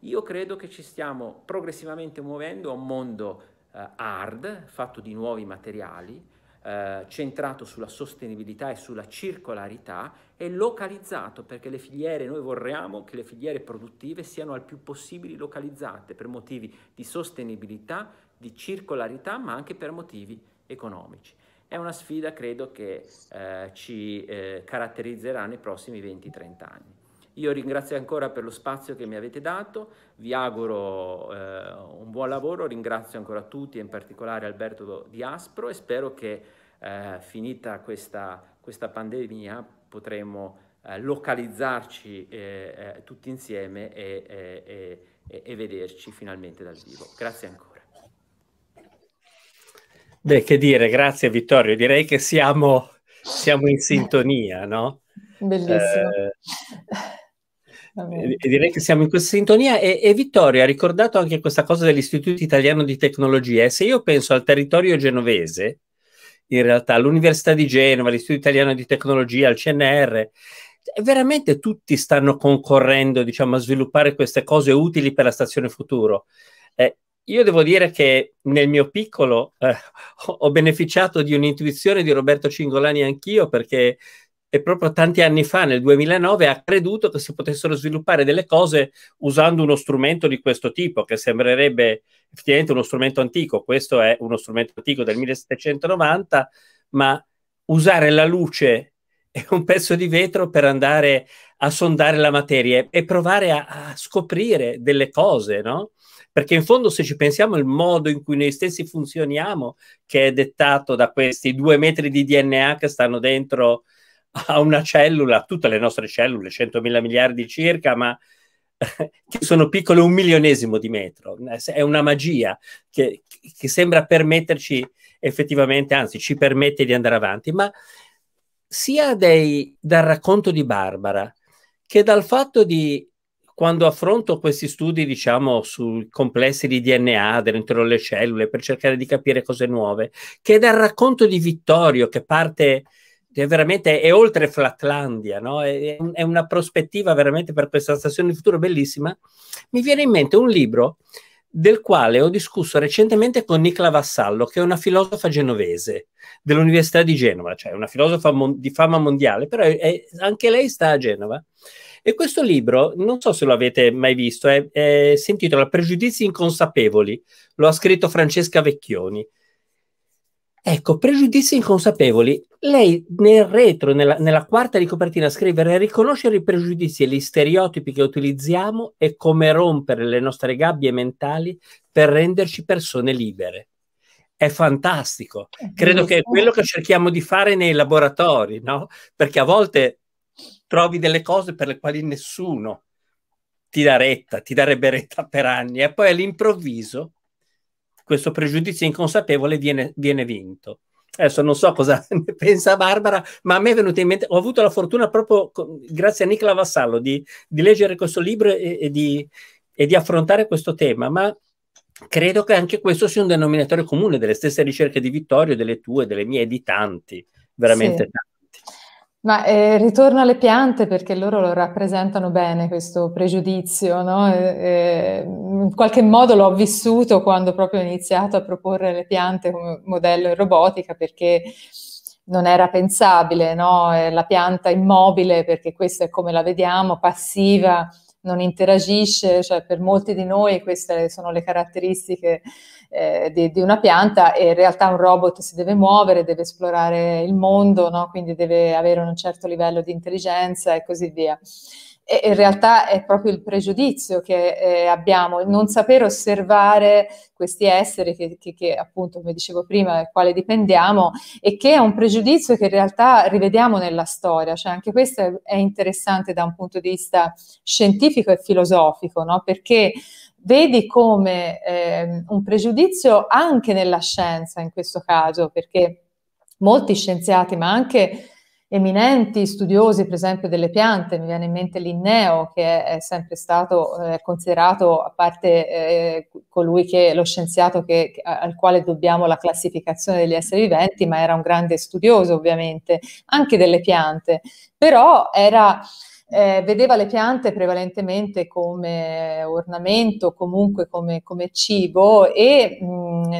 Speaker 4: io credo che ci stiamo progressivamente muovendo a un mondo eh, hard, fatto di nuovi materiali, eh, centrato sulla sostenibilità e sulla circolarità e localizzato perché le filiere, noi vorremmo che le filiere produttive siano al più possibile localizzate per motivi di sostenibilità, di circolarità, ma anche per motivi di economici. È una sfida, credo, che eh, ci eh, caratterizzerà nei prossimi 20-30 anni. Io ringrazio ancora per lo spazio che mi avete dato, vi auguro eh, un buon lavoro, ringrazio ancora tutti, in particolare Alberto Di Aspro e spero che eh, finita questa, questa, pandemia potremo eh, localizzarci eh, eh, tutti insieme e, e, e, e vederci finalmente dal vivo. Grazie ancora.
Speaker 1: Beh, che dire, grazie Vittorio, direi che siamo, siamo in sintonia, no?
Speaker 3: Bellissimo.
Speaker 1: Eh, direi che siamo in questa sintonia e, e, Vittorio ha ricordato anche questa cosa dell'Istituto Italiano di Tecnologia e se io penso al territorio genovese, in realtà all'Università di Genova, all'Istituto Italiano di Tecnologia, al CNR, eh, veramente tutti stanno concorrendo diciamo, a sviluppare queste cose utili per la stazione futuro. Eh, io devo dire che nel mio piccolo eh, ho beneficiato di un'intuizione di Roberto Cingolani anch'io perché proprio tanti anni fa, nel 2009, ha creduto che si potessero sviluppare delle cose usando uno strumento di questo tipo, che sembrerebbe effettivamente uno strumento antico. Questo è uno strumento antico del 1790, ma usare la luce e un pezzo di vetro per andare a sondare la materia e provare a, a scoprire delle cose, no? perché in fondo se ci pensiamo il modo in cui noi stessi funzioniamo, che è dettato da questi due metri di DNA che stanno dentro a una cellula, tutte le nostre cellule, 100.000 miliardi circa, ma che sono piccole un milionesimo di metro. È una magia che, che, sembra permetterci effettivamente, anzi ci permette di andare avanti, ma sia dei, dal racconto di Barbara che dal fatto di quando affronto questi studi, diciamo, sui complessi di DNA dentro le cellule per cercare di capire cose nuove, che dal racconto di Vittorio che parte è veramente è oltre Flatlandia, no? è, è, una prospettiva veramente per questa stazione di futuro bellissima. Mi viene in mente un libro del quale ho discusso recentemente con Nicola Vassallo, che è una filosofa genovese dell'Università di Genova, cioè una filosofa mon- di fama mondiale, però è, anche lei sta a Genova. E questo libro, non so se lo avete mai visto, è, è, si intitola Pregiudizi inconsapevoli, lo ha scritto Francesca Vecchioni. Ecco, pregiudizi inconsapevoli. Lei nel retro, nella, nella quarta di copertina, scrive riconoscere i pregiudizi e gli stereotipi che utilizziamo è come rompere le nostre gabbie mentali per renderci persone libere. È fantastico. Eh, Credo che è quello che cerchiamo di fare nei laboratori, no? Perché a volte trovi delle cose per le quali nessuno ti dà retta, ti darebbe retta per anni e poi all'improvviso questo pregiudizio inconsapevole viene, viene vinto. Adesso non so cosa ne pensa Barbara, ma a me è venuto in mente, ho avuto la fortuna proprio grazie a Nicola Vassallo di, di leggere questo libro e, e, di, e, di, affrontare questo tema, ma credo che anche questo sia un denominatore comune delle stesse ricerche di Vittorio, delle tue, delle mie di tanti, veramente sì. tanti.
Speaker 3: Ma eh, ritorno alle piante perché loro lo rappresentano bene questo pregiudizio, no? e, in qualche modo l'ho vissuto quando proprio ho iniziato a proporre le piante come modello in robotica perché non era pensabile, no? la pianta immobile perché questa è come la vediamo, passiva, non interagisce, cioè per molti di noi queste sono le caratteristiche eh, di, di, una pianta e in realtà un robot si deve muovere, deve esplorare il mondo, no? quindi deve avere un certo livello di intelligenza e così via. E in realtà è proprio il pregiudizio che eh, abbiamo, non sapere osservare questi esseri che, che, che, appunto, come dicevo prima, dal quale dipendiamo e che è un pregiudizio che in realtà rivediamo nella storia, cioè anche questo è, è interessante da un punto di vista scientifico e filosofico, no? perché vedi come eh, un pregiudizio anche nella scienza in questo caso, perché molti scienziati, ma anche eminenti studiosi, per esempio, delle piante, mi viene in mente Linneo, che è sempre stato eh, considerato, a parte eh, colui che è lo scienziato che, al quale dobbiamo la classificazione degli esseri viventi, ma era un grande studioso, ovviamente, anche delle piante. Però era eh, vedeva le piante prevalentemente come ornamento, comunque come, come cibo e mh, mm,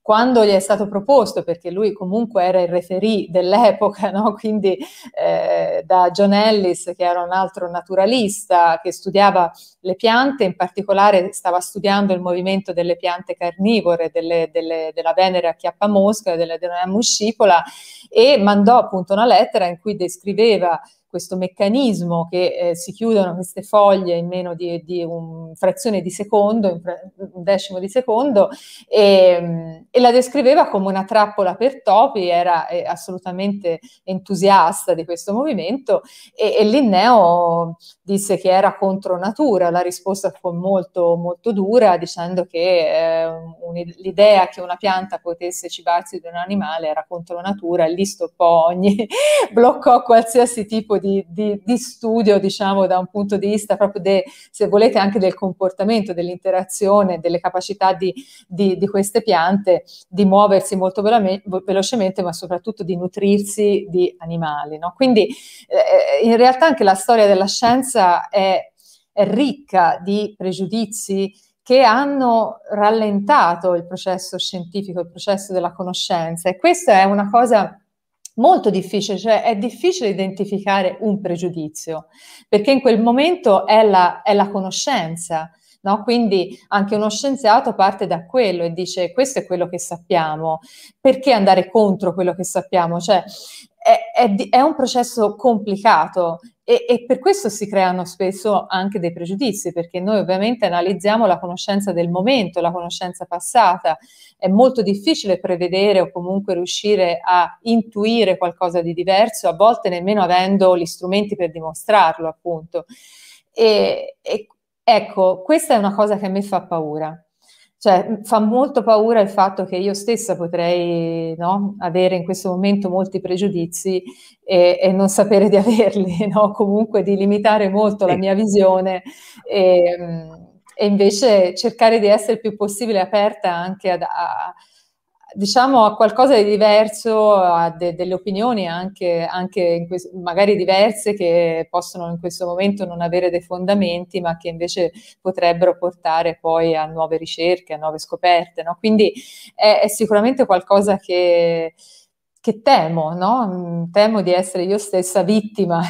Speaker 3: quando gli è stato proposto, perché lui comunque era il referì dell'epoca, no? quindi eh, da John Ellis, che era un altro naturalista che studiava le piante, in particolare stava studiando il movimento delle piante carnivore, delle, delle, della venere a chiappa mosca, della denea muscipola, e mandò appunto una lettera in cui descriveva questo meccanismo che eh, si chiudono queste foglie in meno di, di un frazione di secondo, un decimo di secondo, e, ehm, e la descriveva come una trappola per topi, era eh, assolutamente entusiasta di questo movimento e, e Linneo disse che era contro natura, la risposta fu molto, molto dura dicendo che eh, un, l'idea che una pianta potesse cibarsi di un animale era contro natura, lì stoppò ogni, bloccò qualsiasi tipo di di, di, di, studio, diciamo, da un punto di vista proprio, de, se volete, anche del comportamento, dell'interazione, delle capacità di, di, queste piante di muoversi molto velocemente, ma soprattutto di nutrirsi di animali. No? Quindi eh, in realtà anche la storia della scienza è, è ricca di pregiudizi, che hanno rallentato il processo scientifico, il processo della conoscenza. E questa è una cosa molto difficile, cioè è difficile identificare un pregiudizio, perché in quel momento è la, è la conoscenza. No? Quindi anche uno scienziato parte da quello e dice questo è quello che sappiamo, perché andare contro quello che sappiamo? Cioè, è, è, è un processo complicato e, e, per questo si creano spesso anche dei pregiudizi, perché noi ovviamente analizziamo la conoscenza del momento, la conoscenza passata. È molto difficile prevedere o comunque riuscire a intuire qualcosa di diverso, a volte nemmeno avendo gli strumenti per dimostrarlo, appunto. E, e, ecco, questa è una cosa che a me fa paura cioè, fa molto paura il fatto che io stessa potrei no, avere in questo momento molti pregiudizi e, e non sapere di averli, no? comunque di limitare molto la mia visione e, mm, e, invece cercare di essere il più possibile aperta anche ad, a, diciamo a qualcosa di diverso, a de- delle opinioni anche, anche que- magari diverse che possono in questo momento non avere dei fondamenti, ma che invece potrebbero portare poi a nuove ricerche, a nuove scoperte. No? Quindi è, è sicuramente qualcosa che che temo, no? Mm, temo di essere io stessa vittima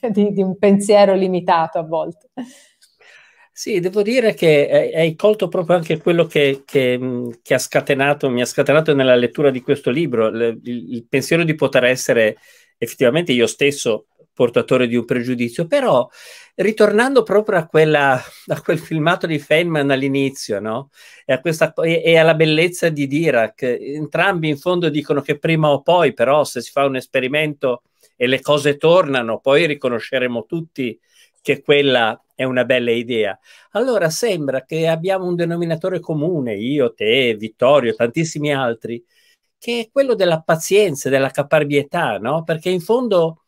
Speaker 3: di, di un pensiero limitato a volte.
Speaker 1: Sì, devo dire che hai colto proprio anche quello che, che, che ha scatenato, mi ha scatenato nella lettura di questo libro, il, il pensiero di poter essere effettivamente io stesso portatore di un pregiudizio, però ritornando proprio a, quella, a quel filmato di Feynman all'inizio no? e, questa, e, alla bellezza di Dirac, entrambi in fondo dicono che prima o poi però se si fa un esperimento e le cose tornano, poi riconosceremo tutti che quella è una bella idea. Allora sembra che abbiamo un denominatore comune, io, te, Vittorio, tantissimi altri, che è quello della pazienza, della caparbietà, no? Perché in fondo,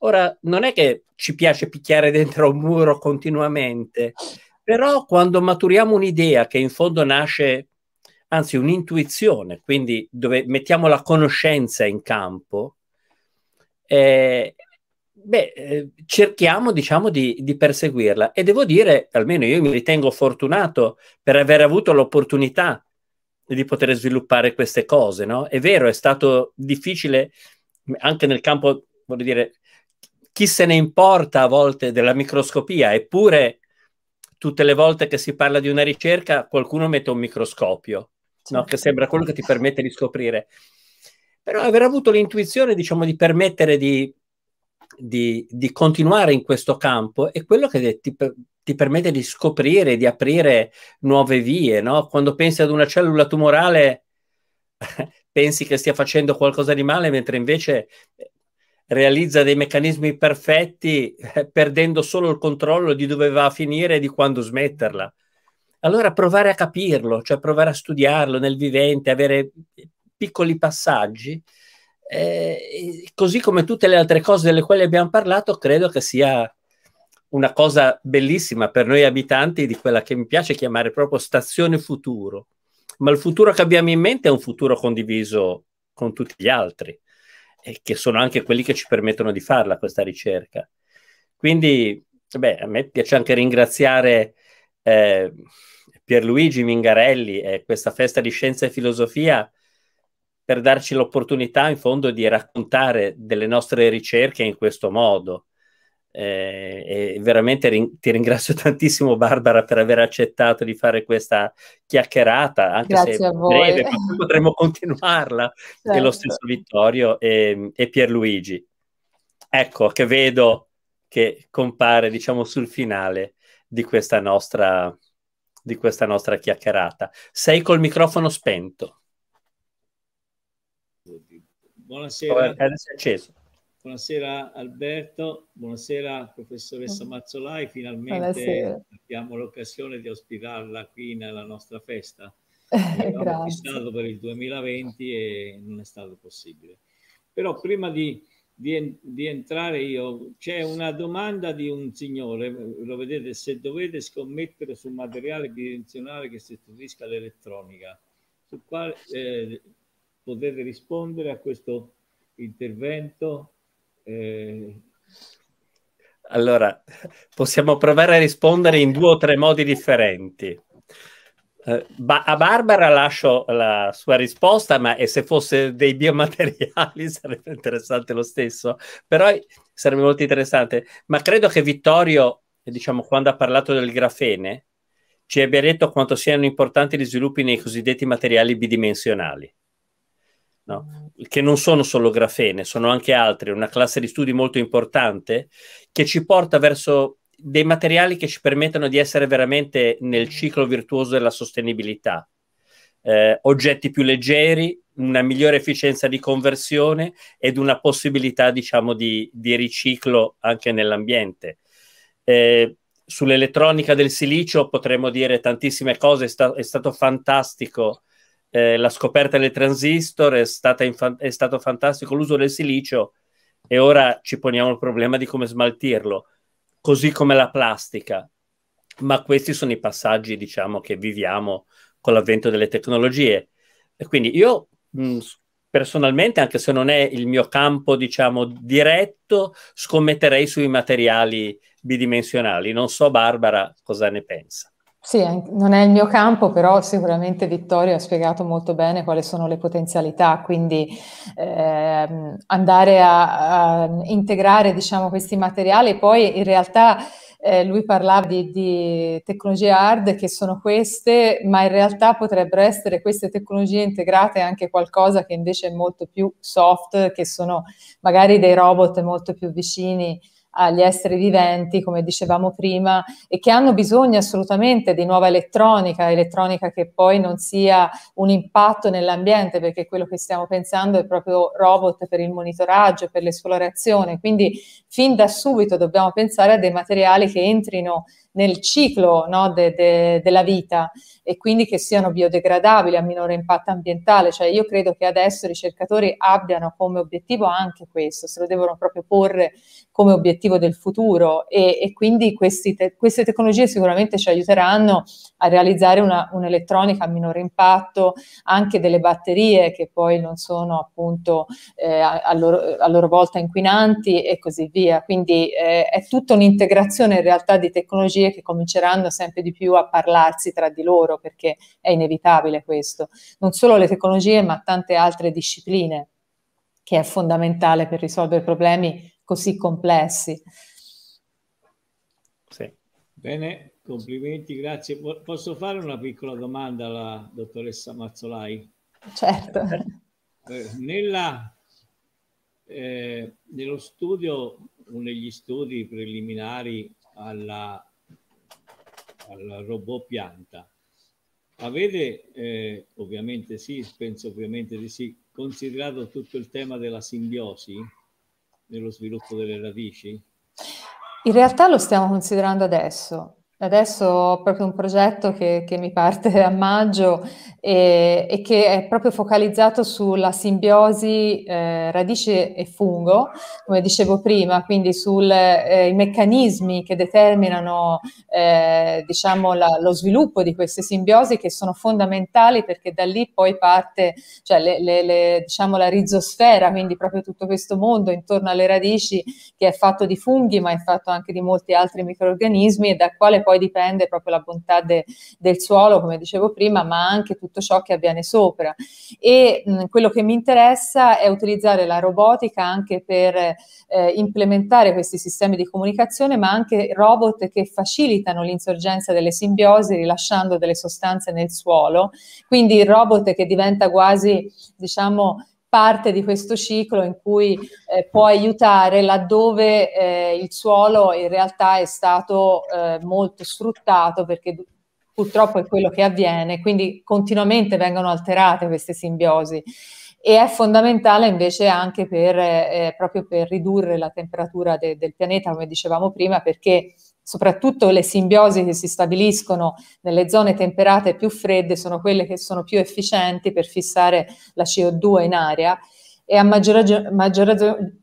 Speaker 1: ora, non è che ci piace picchiare dentro un muro continuamente, però quando maturiamo un'idea che in fondo nasce, anzi un'intuizione, quindi dove mettiamo la conoscenza in campo, eh, beh, eh, cerchiamo diciamo di, di, perseguirla e devo dire, almeno io mi ritengo fortunato per aver avuto l'opportunità di poter sviluppare queste cose, no? È vero, è stato difficile anche nel campo, voglio dire, chi se ne importa a volte della microscopia, eppure tutte le volte che si parla di una ricerca qualcuno mette un microscopio, no? che sembra quello che ti permette di scoprire. Però aver avuto l'intuizione, diciamo, di permettere di di, di, continuare in questo campo è quello che ti, ti permette di scoprire, di aprire nuove vie. No? Quando pensi ad una cellula tumorale, pensi che stia facendo qualcosa di male, mentre invece eh, realizza dei meccanismi perfetti, eh, perdendo solo il controllo di dove va a finire e di quando smetterla. Allora provare a capirlo, cioè provare a studiarlo nel vivente, avere eh, piccoli passaggi, eh, così come tutte le altre cose delle quali abbiamo parlato, credo che sia una cosa bellissima per noi abitanti di quella che mi piace chiamare proprio stazione futuro. Ma il futuro che abbiamo in mente è un futuro condiviso con tutti gli altri, e che sono anche quelli che ci permettono di farla questa ricerca. Quindi, beh, a me piace anche ringraziare eh, Pierluigi Mingarelli e questa festa di scienza e filosofia per darci l'opportunità in fondo di raccontare delle nostre ricerche in questo modo. Eh, e veramente rin- ti ringrazio tantissimo Barbara per aver accettato di fare questa chiacchierata, anche Grazie se breve, ma potremmo continuarla, certo. e lo certo. stesso Vittorio e, e Pierluigi. Ecco, che vedo che compare, diciamo, sul finale di questa nostra, di questa nostra chiacchierata. Sei col microfono spento.
Speaker 5: Buonasera. Buonasera Alberto, buonasera professoressa Mazzolai, finalmente buonasera. abbiamo l'occasione di ospitarla qui nella nostra festa. Abbiamo fissato per il 2020 e non è stato possibile. Però prima di, di, di entrare io, c'è una domanda di un signore, lo vedete, se dovete scommettere sul materiale bidirezionale che si istituisca l'elettronica, sul quale... Eh, poter rispondere a questo intervento?
Speaker 1: Eh... Allora, possiamo provare a rispondere in due o tre modi differenti. Eh, ba a Barbara lascio la sua risposta, ma e se fosse dei biomateriali sarebbe interessante lo stesso, però sarebbe molto interessante. Ma credo che Vittorio, diciamo, quando ha parlato del grafene, ci abbia detto quanto siano importanti gli sviluppi nei cosiddetti materiali bidimensionali no? che non sono solo grafene, sono anche altre, una classe di studi molto importante che ci porta verso dei materiali che ci permettano di essere veramente nel ciclo virtuoso della sostenibilità. Eh, oggetti più leggeri, una migliore efficienza di conversione ed una possibilità, diciamo, di, di riciclo anche nell'ambiente. Eh, sull'elettronica del silicio potremmo dire tantissime cose, è, sta- è stato fantastico eh, la scoperta del transistor è, infa- è stato fantastico l'uso del silicio e ora ci poniamo il problema di come smaltirlo, così come la plastica. Ma questi sono i passaggi, diciamo, che viviamo con l'avvento delle tecnologie. E quindi io mh, personalmente, anche se non è il mio campo, diciamo, diretto, scommetterei sui materiali bidimensionali. Non so, Barbara, cosa ne pensa.
Speaker 3: Sì, non è il mio campo, però sicuramente Vittorio ha spiegato molto bene quali sono le potenzialità, quindi ehm, andare a, a integrare diciamo, questi materiali, poi in realtà eh, lui parlava di, di, tecnologie hard che sono queste, ma in realtà potrebbero essere queste tecnologie integrate anche qualcosa che invece è molto più soft, che sono magari dei robot molto più vicini agli esseri viventi, come dicevamo prima, e che hanno bisogno assolutamente di nuova elettronica, elettronica che poi non sia un impatto nell'ambiente, perché quello che stiamo pensando è proprio robot per il monitoraggio, per l'esplorazione. Quindi fin da subito dobbiamo pensare a dei materiali che entrino nel ciclo no, de, de, della vita e quindi che siano biodegradabili a minore impatto ambientale. Cioè io credo che adesso i ricercatori abbiano come obiettivo anche questo, se lo devono proprio porre come obiettivo l'obiettivo del futuro e, e quindi te- queste tecnologie sicuramente ci aiuteranno a realizzare una, un'elettronica a minore impatto, anche delle batterie che poi non sono appunto eh, a, loro, a, loro, volta inquinanti e così via. Quindi eh, è tutta un'integrazione in realtà di tecnologie che cominceranno sempre di più a parlarsi tra di loro perché è inevitabile questo. Non solo le tecnologie ma tante altre discipline che è fondamentale per risolvere problemi così complessi. Sì.
Speaker 5: Bene, complimenti, grazie. Posso fare una piccola domanda alla dottoressa Mazzolai? Certo. Eh, nella, eh, nello studio, negli studi preliminari alla, al robot pianta, avete eh, ovviamente sì, penso ovviamente di sì, considerato tutto il tema della simbiosi? nello sviluppo delle radici? In realtà
Speaker 3: lo stiamo considerando adesso, Adesso ho proprio un progetto che, che mi parte a maggio e, e, che è proprio focalizzato sulla simbiosi eh, radice e fungo, come dicevo prima, quindi sui eh, meccanismi che determinano eh, diciamo la, lo sviluppo di queste simbiosi che sono fondamentali perché da lì poi parte cioè le, le, le, diciamo la rizosfera, quindi proprio tutto questo mondo intorno alle radici che è fatto di funghi ma è fatto anche di molti altri microorganismi e da quale poi dipende proprio la bontà de, del suolo, come dicevo prima, ma anche tutto ciò che avviene sopra. E mh, quello che mi interessa è utilizzare la robotica anche per eh, implementare questi sistemi di comunicazione, ma anche robot che facilitano l'insorgenza delle simbiosi rilasciando delle sostanze nel suolo. Quindi il robot che diventa quasi, diciamo, parte di questo ciclo in cui eh, può aiutare laddove eh, il suolo in realtà è stato eh, molto sfruttato perché purtroppo è quello che avviene, quindi continuamente vengono alterate queste simbiosi e è fondamentale invece anche per, eh, proprio per ridurre la temperatura de- del pianeta, come dicevamo prima, perché soprattutto le simbiosi che si stabiliscono nelle zone temperate più fredde sono quelle che sono più efficienti per fissare la CO2 in aria e a maggior, maggior,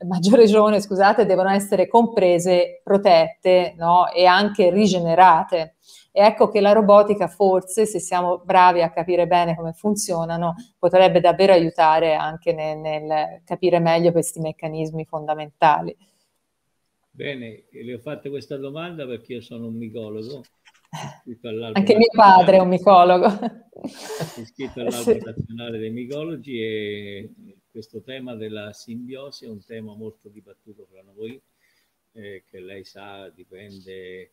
Speaker 3: maggior ragione scusate, devono essere comprese, protette no? e anche rigenerate. E ecco che la robotica forse, se siamo bravi a capire bene come funzionano, potrebbe davvero aiutare anche nel, nel capire meglio questi meccanismi fondamentali.
Speaker 5: Bene, le ho fatto questa domanda perché io sono un micologo. Anche mio padre è un micologo.
Speaker 3: Iscritto all'Albo sì.
Speaker 5: Nazionale dei Micologi e questo tema della simbiosi è un tema molto dibattuto fra noi, eh, che lei sa dipende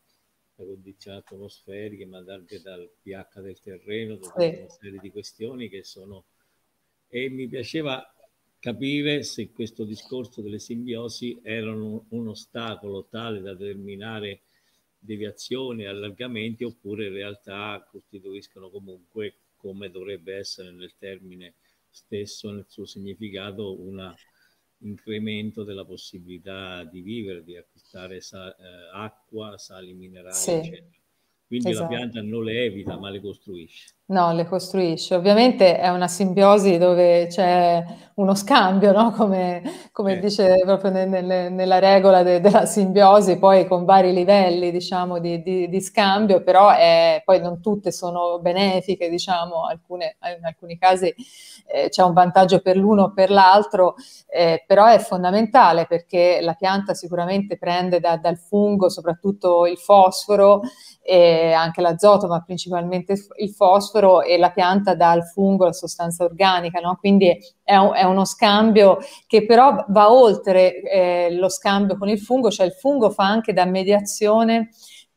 Speaker 5: da condizioni atmosferiche, ma anche dal pH del terreno, da sì. una serie di questioni che sono... E mi piaceva capire se questo discorso delle simbiosi era un, un ostacolo tale da determinare deviazioni, allargamenti oppure in realtà costituiscono comunque, come dovrebbe essere nel termine stesso, nel suo significato, un incremento della possibilità di vivere, di acquistare sa eh, acqua, sali minerali, sì. eccetera. Quindi esatto. la pianta non le evita, ma le costruisce.
Speaker 3: No, le costruisce. Ovviamente è una simbiosi dove c'è uno scambio, no? come, come sì. dice proprio nel, nel, nella regola de, della simbiosi, poi con vari livelli diciamo, di, di, di, scambio, però è, poi non tutte sono benefiche, diciamo, alcune, in alcuni casi eh, c'è un vantaggio per l'uno o per l'altro, eh, però è fondamentale perché la pianta sicuramente prende da, dal fungo soprattutto il fosforo e anche l'azoto, ma principalmente il fosforo fosforo e la pianta dà al fungo la sostanza organica, no? quindi è, un, è, uno scambio che però va oltre eh, lo scambio con il fungo, cioè il fungo fa anche da mediazione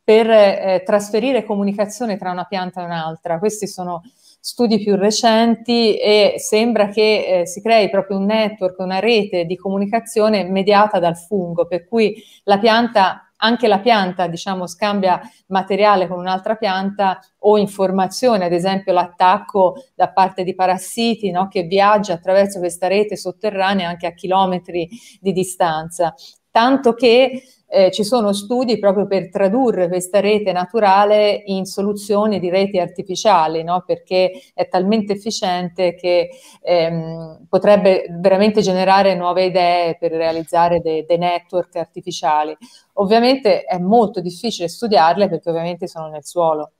Speaker 3: per eh, trasferire comunicazione tra una pianta e un'altra. Questi sono studi più recenti e sembra che eh, si crei proprio un network, una rete di comunicazione mediata dal fungo, per cui la pianta anche la pianta diciamo, scambia materiale con un'altra pianta o informazione, ad esempio l'attacco da parte di parassiti no, che viaggia attraverso questa rete sotterranea anche a chilometri di distanza. Tanto che eh, ci sono studi proprio per tradurre questa rete naturale in soluzioni di reti artificiali, no? perché è talmente efficiente che ehm, potrebbe veramente generare nuove idee per realizzare dei de network artificiali. Ovviamente è molto difficile studiarle perché ovviamente sono nel suolo.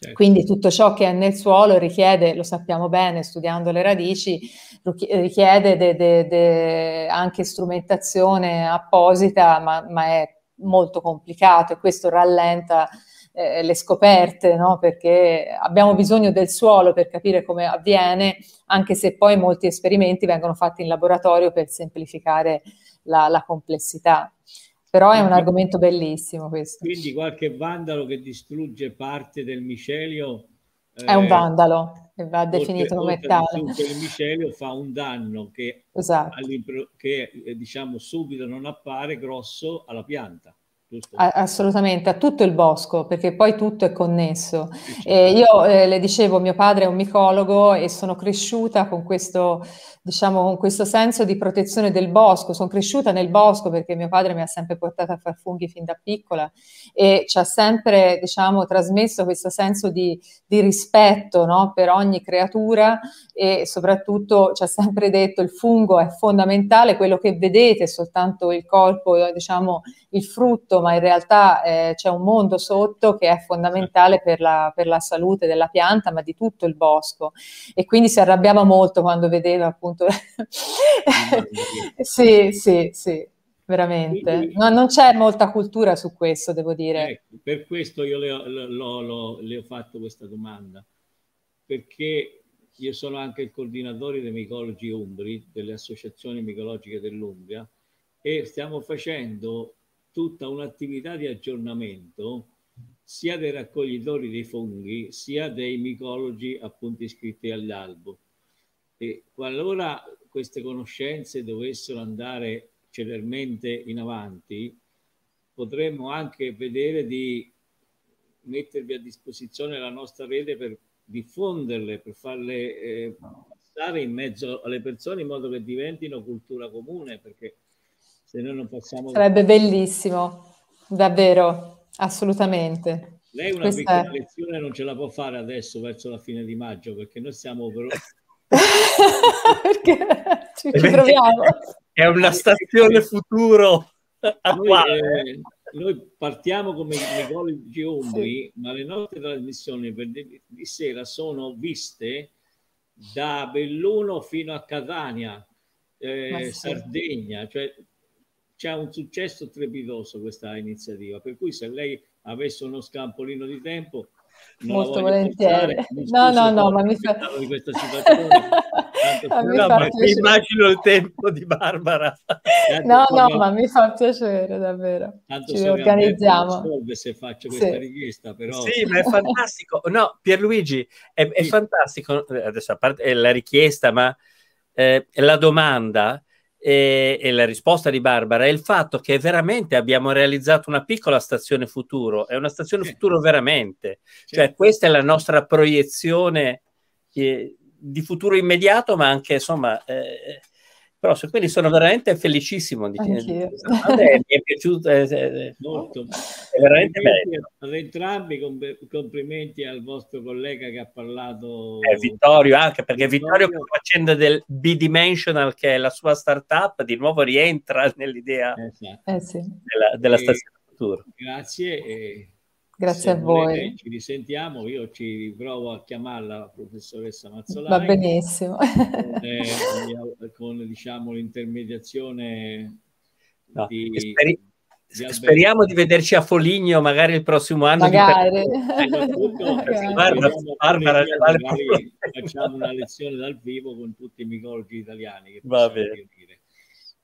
Speaker 3: Certo. Quindi tutto ciò che è nel suolo richiede, lo sappiamo bene studiando le radici, eh, richiede de, de, de anche strumentazione apposita, ma, ma, è molto complicato e questo rallenta eh, le scoperte, no? perché abbiamo bisogno del suolo per capire come avviene, anche se poi molti esperimenti vengono fatti in laboratorio per semplificare la, la complessità. Però è un argomento bellissimo questo.
Speaker 5: Quindi qualche vandalo che distrugge parte del micelio... Eh, è un eh, vandalo,
Speaker 3: e va definito come tale. Il
Speaker 5: micelio fa un danno che, esatto. che eh, diciamo subito non appare grosso alla pianta. Giusto. Assolutamente,
Speaker 3: a tutto il bosco, perché poi tutto è connesso. Eh, certo. io eh, le dicevo, mio padre è un micologo e sono cresciuta con questo, diciamo, con questo senso di protezione del bosco. Sono cresciuta nel bosco perché mio padre mi ha sempre portata a far funghi fin da piccola e ci ha sempre, diciamo, trasmesso questo senso di, di rispetto no? per ogni creatura e soprattutto ci ha sempre detto il fungo è fondamentale, quello che vedete è soltanto il corpo, diciamo, il frutto ma in realtà eh, c'è un mondo sotto che è fondamentale certo. per la, per la, salute della pianta, ma di tutto il bosco. E quindi si arrabbiava molto quando vedeva appunto... sì, sì, sì, veramente. No, non c'è molta cultura su questo, devo dire. Ecco,
Speaker 5: per questo io le ho, lo, lo, le ho fatto questa domanda, perché io sono anche il coordinatore dei micologi umbri, delle associazioni micologiche dell'Umbria, e stiamo facendo tutta un'attività di aggiornamento sia dei raccoglitori dei funghi sia dei micologi appunto iscritti all'albo. E qualora queste conoscenze dovessero andare celermente in avanti, potremmo anche vedere di mettervi a disposizione la nostra rete per diffonderle, per farle eh, passare in mezzo alle persone in modo che diventino cultura comune, perché se noi non possiamo... Sarebbe bellissimo,
Speaker 3: davvero, assolutamente. Lei una Questa piccola
Speaker 5: lezione non ce la può fare adesso verso la fine di maggio perché noi siamo però...
Speaker 3: perché ci troviamo?
Speaker 1: È una stazione futuro.
Speaker 5: Noi, eh, noi partiamo come i Nicole Giombi, ma le nostre trasmissioni per di, di sera sono viste da Belluno fino a Catania, eh, sì. Sardegna, cioè c'è un successo trepidoso questa iniziativa, per cui se lei avesse uno scampolino di tempo... Molto volentieri. No, no, no, ma mi fa... Di questa situazione,
Speaker 3: ma mi ma immagino
Speaker 5: il tempo di Barbara.
Speaker 1: no, no, ma
Speaker 3: mi fa piacere davvero. Tanto Ci organizziamo.
Speaker 1: Se faccio questa sì. richiesta, però... Sì, ma è fantastico. No, Pierluigi, è, è fantastico. Adesso a parte la richiesta, ma eh, la domanda e, e, la risposta di Barbara è il fatto che veramente abbiamo realizzato una piccola stazione futuro, è una stazione sì. futuro veramente, sì. cioè questa è la nostra proiezione che, eh, di futuro immediato, ma anche insomma eh, però su quelli sono veramente felicissimo di te. mi è piaciuto eh, eh, molto è veramente bello
Speaker 5: ad entrambi complimenti al vostro collega che ha parlato
Speaker 1: eh, Vittorio anche perché Vittorio, con la faccenda del B-Dimensional che è la sua startup di nuovo rientra nell'idea esatto.
Speaker 5: eh, sì. della, della stazione futuro
Speaker 1: grazie
Speaker 5: e Grazie Se a voi. Ci risentiamo, io ci provo a chiamarla professoressa Mazzolani. Va benissimo. Con, eh, con diciamo,
Speaker 1: l'intermediazione no, di... Speri... Di Speriamo di vederci a Foligno magari il prossimo anno. Magari.
Speaker 5: Facciamo una lezione dal vivo con tutti i micologi italiani. Va bene. Dire.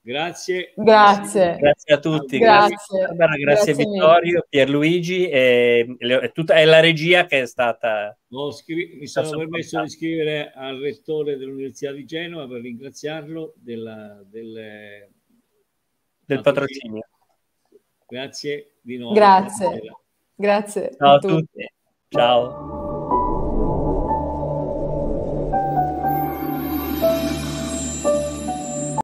Speaker 1: Grazie. Grazie. Grazie a tutti. Grazie, grazie, Barbara, grazie, grazie Vittorio, mille. Pierluigi e, e tutta, è la regia che è stata... No, scrivi, mi sono permesso
Speaker 5: di scrivere al rettore dell'Università di Genova per ringraziarlo della, del,
Speaker 1: del patrocinio.
Speaker 5: Grazie di nuovo. Grazie.
Speaker 3: Grazie. Ciao a tutti.
Speaker 5: Ciao.